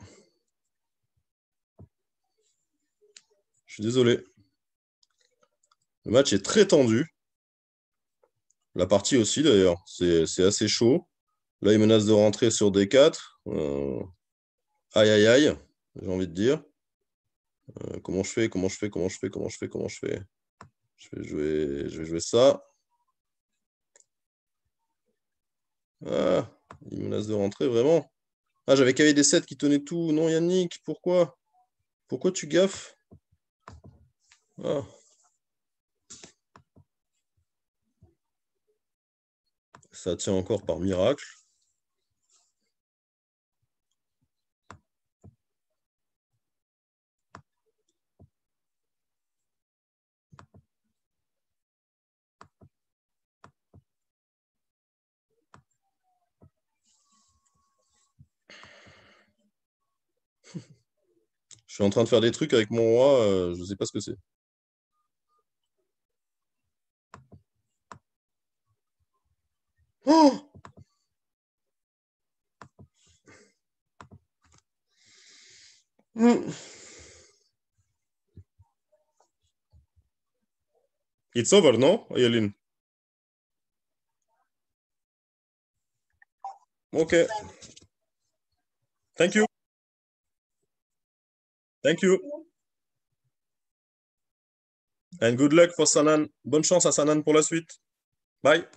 Je suis désolé. Le match est très tendu. La partie aussi, d'ailleurs. C'est assez chaud. Là, il menace de rentrer sur D4. Euh, aïe, aïe, aïe, j'ai envie de dire. Euh, comment je fais Comment je fais Comment je fais Comment je fais Comment je fais je je vais jouer ça. Ah, il menace de rentrer, vraiment. Ah, j'avais des 7 qui tenaient tout. Non, Yannick, pourquoi Pourquoi tu gaffes ah. Ça tient encore par miracle. suis en train de faire des trucs avec mon roi, euh, je ne sais pas ce que c'est. Oh It's over, non, Yaline Ok. Thank you. Thank you. And good luck for Sanan. Bonne chance à Sanan pour la suite. Bye.